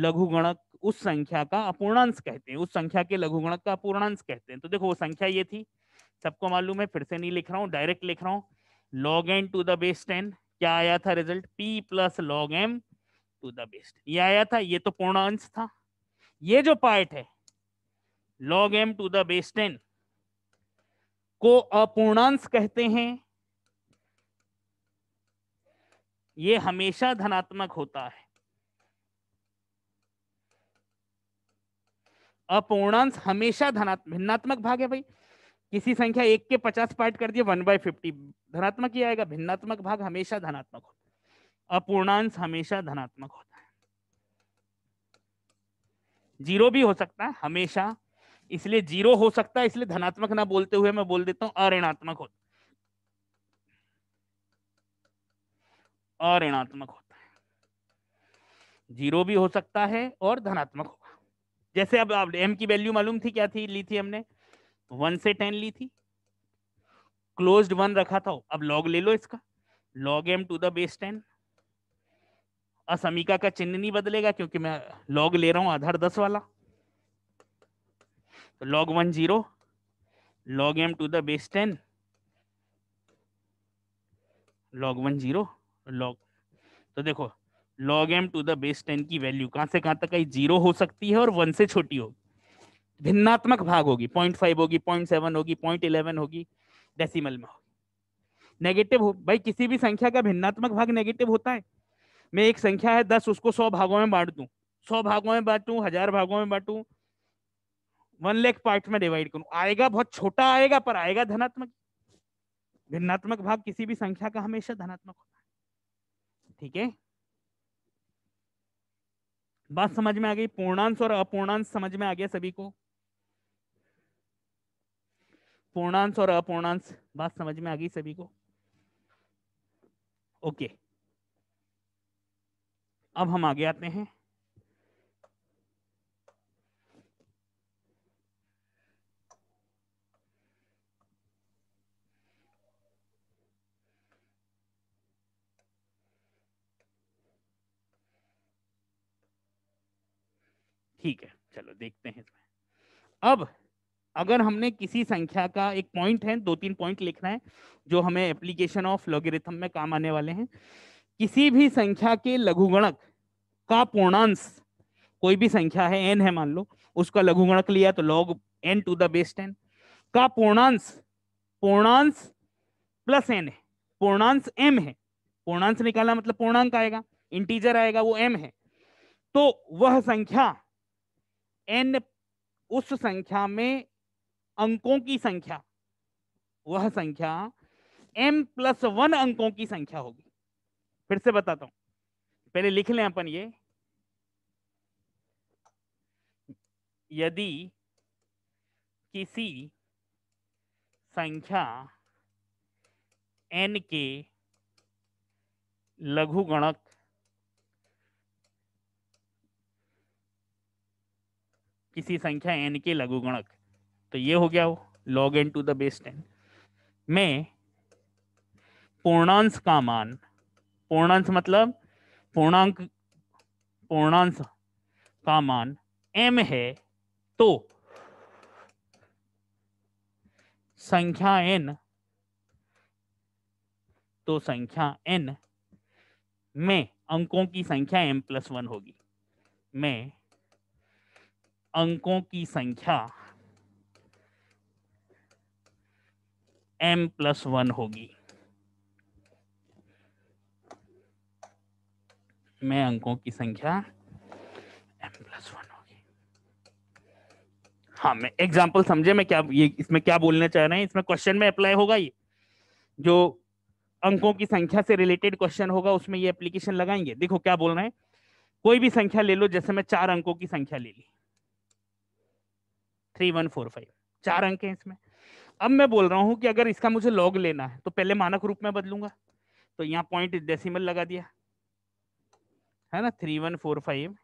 लघुगणक उस संख्या का अपूर्णांश कहते हैं उस संख्या के लघुगणक का अपूर्णांश कहते हैं तो देखो वो संख्या ये थी सबको मालूम है फिर से नहीं लिख रहा हूँ डायरेक्ट लिख रहा हूँ log n to the base ten क्या आया था result p plus log m to the base ये आया था ये तो पूर्ण अंश था ये जो पार्ट है log m to the base ten को अपूर्णांश कहते हैं ये हमेशा धनात्मक होता है अपूर्णांश हमेशा धनात्मक भिन्नात्मक भाग है भाई किसी संख्या एक के पचास पार्ट कर दिए वन बाय फिफ्टी धनात्मक ही आएगा भिन्नात्मक भाग हमेशा धनात्मक होता है अपूर्णांश हमेशा धनात्मक होता है जीरो भी हो सकता है हमेशा इसलिए जीरो हो सकता है इसलिए धनात्मक ना बोलते हुए मैं बोल देता हूं अऋणात्मक होता अऋणात्मक होता है जीरो भी हो सकता है और धनात्मक होगा जैसे अब एम की वैल्यू मालूम थी क्या थी ली थी हमने वन से टेन ली थी क्लोज वन रखा था अब लॉग ले लो इसका log m to the base ten असमिका का चिन्ह नहीं बदलेगा क्योंकि मैं लॉग ले रहा हूं आधार दस वाला तो log one zero log m to the base ten log one zero log तो देखो log m to the base ten की वैल्यू कहां से कहां तक आई जीरो हो सकती है और वन से छोटी होगी भिन्नात्मक भाग होगी पॉइंट फाइव होगी पॉइंट सेवन होगी पॉइंट इलेवन होगी डेसिमल में होगी नेगेटिव हो भाई किसी भी संख्या का भिन्नात्मक भाग नेगेटिव होता है मैं एक संख्या है दस उसको सौ भागों में बांट दूं सौ भागों में बांटूं हजार भागों में बांटूं वन लेख पार्ट में डिवाइड करूं आएगा बहुत छोटा आएगा पर आएगा धनात्मक भिन्नात्मक भाग किसी भी संख्या का हमेशा धनात्मक होता है ठीक है बात समझ में आ गई पूर्णांश और अपूर्णांश समझ में आ गया सभी को पूर्णांश और अपूर्णांश बात समझ में आ गई सभी को ओके अब हम आगे आते हैं ठीक है चलो देखते हैं इसमें अब अगर हमने किसी संख्या का एक पॉइंट है दो तीन पॉइंट लिखना है जो हमें एप्लीकेशन ऑफ लॉगरिथम में काम आने वाले हैं किसी भी संख्या के लघुगणक का पूर्णांश कोई भी संख्या है एन है मान लो उसका लघुगणक लिया तो log n to the base ten का पूर्णांश पूर्णांश प्लस एन है पूर्णांश एम है पूर्णांश निकालना मतलब पूर्णांक आएगा इंटीजर आएगा वो एम है तो वह संख्या एन उस संख्या में अंकों की संख्या वह संख्या m प्लस वन अंकों की संख्या होगी फिर से बताता हूं पहले लिख लें अपन ये यदि किसी संख्या n के लघुगणक किसी संख्या n के लघुगणक तो ये हो गया वो log n to the base ten में पूर्णांश का मान पूर्णांश मतलब पूर्णांक पूर्णांश का मान एम है तो संख्या एन तो संख्या एन में अंकों की संख्या एम प्लस वन होगी में अंकों की संख्या एम प्लस वन होगी में अंकों की संख्या एम प्लस वन होगी हाँ मैं एग्जाम्पल समझे मैं क्या ये इसमें क्या बोलना चाह रहे हैं इसमें क्वेश्चन में अप्लाई होगा ये जो अंकों की संख्या से रिलेटेड क्वेश्चन होगा उसमें ये एप्लीकेशन लगाएंगे देखो क्या बोल रहे हैं कोई भी संख्या ले लो जैसे मैं चार अंकों की संख्या ले ली थ्री वन फोर फाइव चार अंक है इसमें अब मैं बोल रहा हूँ कि अगर इसका मुझे लॉग लेना है तो पहले मानक रूप में बदलूंगा तो यहाँ पॉइंट डेसिमल लगा दिया है ना थ्री वन फोर फाइव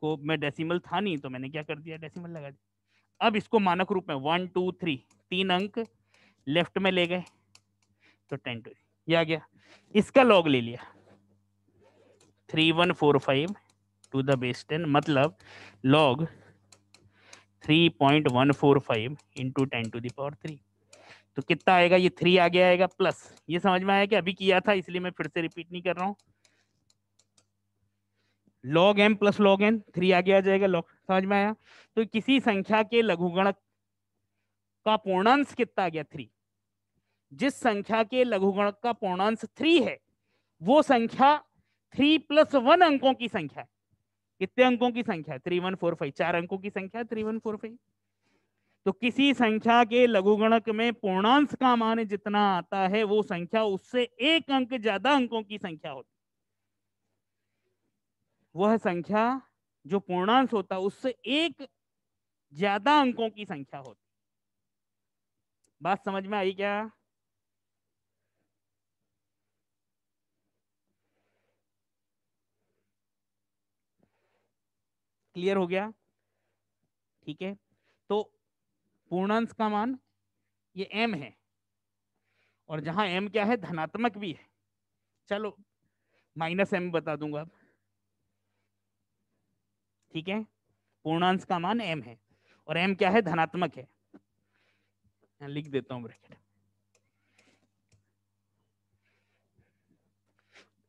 को मैं डेसिमल था नहीं तो मैंने क्या कर दिया डेसिमल लगा दिया अब इसको मानक रूप में वन टू थ्री तीन अंक लेफ्ट में ले गए तो टेन टू ये आ गया इसका लॉग ले लिया three one four five to the base ten मतलब log three point one four five into ten to the power three तो कितना आएगा ये थ्री आगे आएगा प्लस ये समझ में आया कि अभी किया था इसलिए मैं फिर से रिपीट नहीं कर रहा हूँ log m plus log n three आगे आ जाएगा लॉग समझ में आया तो किसी संख्या के लघुगणक का पूर्णांश कितना आ गया थ्री जिस संख्या के लघुगणक का पूर्णांश थ्री है वो संख्या थ्री प्लस वन अंकों की संख्या है कितने अंकों की संख्या थ्री वन फोर फाइव चार अंकों की संख्या थ्री वन फोर फाइव तो किसी संख्या के लघुगणक में पूर्णांश का मान जितना आता है वो संख्या उससे एक अंक ज्यादा अंकों की संख्या होती वह संख्या जो पूर्णांश होता उससे एक ज्यादा अंकों की संख्या होती बात समझ में आई क्या क्लियर हो गया ठीक है तो पूर्णांश का मान ये एम है और जहां एम क्या है धनात्मक भी है चलो माइनस एम बता दूंगा अब ठीक है पूर्णांश का मान एम है और एम क्या है धनात्मक है लिख देता हूं ब्रैकेट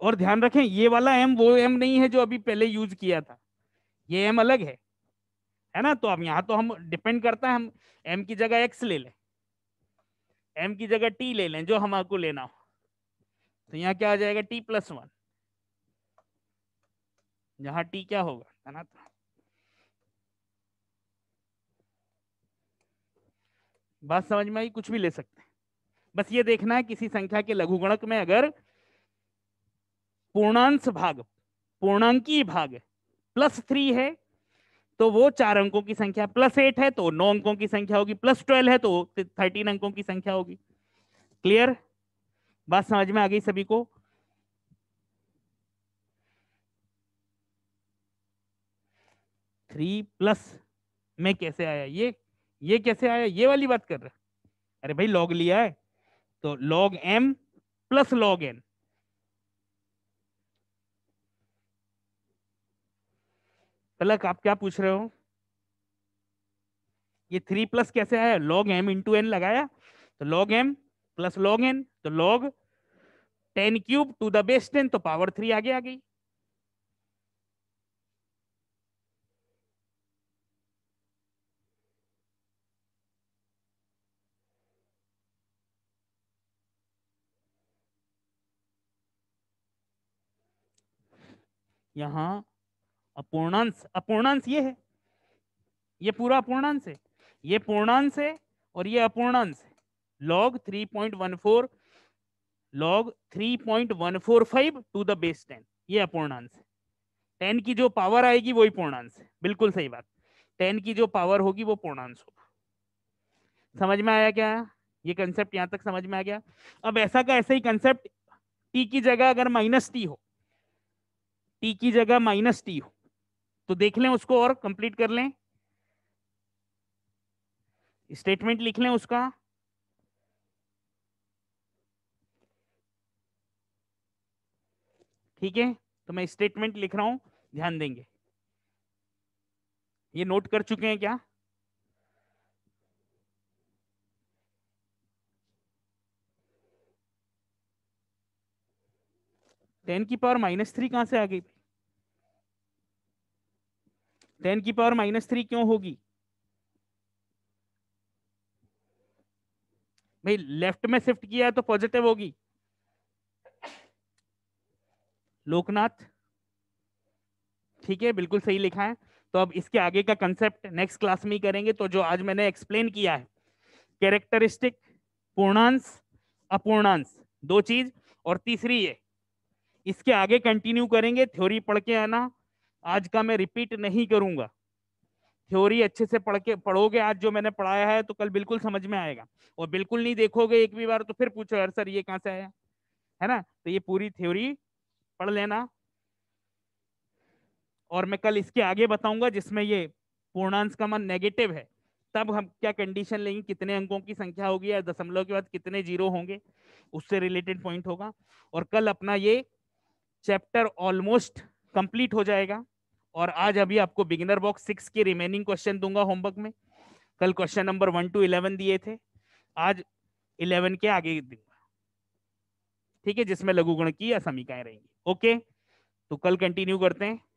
और ध्यान रखें ये वाला एम वो एम नहीं है जो अभी पहले यूज किया था ये एम अलग है है ना तो अब यहाँ तो हम डिपेंड करता है हम एम की जगह एक्स ले लें एम की जगह टी ले लें जो हमको लेना हो तो यहाँ क्या आ जाएगा टी प्लस वन यहां टी क्या होगा है ना तो बात समझ में आई कुछ भी ले सकते हैं बस ये देखना है किसी संख्या के लघुगणक में अगर पूर्णांश भाग पूर्णांकी भाग प्लस थ्री है तो वो चार अंकों की संख्या प्लस एट है तो नौ अंकों की संख्या होगी प्लस ट्वेल्व है तो थर्टीन अंकों की संख्या होगी क्लियर बात समझ में आ गई सभी को थ्री प्लस में कैसे आया ये ये कैसे आया ये वाली बात कर रहा अरे भाई लॉग लिया है तो log m plus log n पलक आप क्या पूछ रहे हो ये थ्री प्लस कैसे आया लॉग एम इंटू एन लगाया तो log m plus log n तो log ten cube to the base ten तो पावर थ्री आगे आ गई यहां अपूर्णांश अपूर्णांश ये है ये पूरा अपूर्णांश है ये पूर्णांश है और ये अपूर्णांश है log 3.14 four five to the base ten ये अपूर्णांश है टेन की जो पावर आएगी वही पूर्णांश है बिल्कुल सही बात टेन की जो पावर होगी वो पूर्णांश होगा समझ में आया क्या ये कंसेप्ट यहां तक समझ में आ गया अब ऐसा का ऐसा ही कंसेप्ट टी की जगह अगर माइनस टी हो टी की जगह माइनस टी हो तो देख लें उसको और कंप्लीट कर लें स्टेटमेंट लिख लें उसका ठीक है तो मैं स्टेटमेंट लिख रहा हूं ध्यान देंगे ये नोट कर चुके हैं क्या टेन की पावर माइनस थ्री कहां से आ गई टेन की पावर माइनस थ्री क्यों होगी भाई लेफ्ट में शिफ्ट किया तो पॉजिटिव होगी लोकनाथ ठीक है बिल्कुल सही लिखा है तो अब इसके आगे का कंसेप्ट नेक्स्ट क्लास में ही करेंगे तो जो आज मैंने एक्सप्लेन किया है कैरेक्टरिस्टिक पूर्णांश अपूर्णांश दो चीज और तीसरी ये इसके आगे कंटिन्यू करेंगे थ्योरी पढ़ के आना आज का मैं रिपीट नहीं करूंगा थ्योरी अच्छे से पढ़ के पढ़ोगे आज जो मैंने पढ़ाया है तो कल बिल्कुल समझ में आएगा और बिल्कुल नहीं देखोगे एक भी बार तो फिर पूछो यार सर ये कहाँ से आया है ना तो ये पूरी थ्योरी पढ़ लेना और मैं कल इसके आगे बताऊंगा जिसमें ये पूर्णांश का मन नेगेटिव है तब हम क्या कंडीशन लेंगे कितने अंकों की संख्या होगी या दशमलव के बाद कितने जीरो होंगे उससे रिलेटेड पॉइंट होगा और कल अपना ये चैप्टर ऑलमोस्ट कंप्लीट हो जाएगा और आज अभी आपको बिगिनर बॉक्स सिक्स के रिमेनिंग क्वेश्चन दूंगा होमवर्क में कल question number one to eleven दिए थे आज इलेवन के आगे दूंगा ठीक है जिसमें लघुगुण की या समीकाएं रहेंगी ओके तो कल कंटिन्यू करते हैं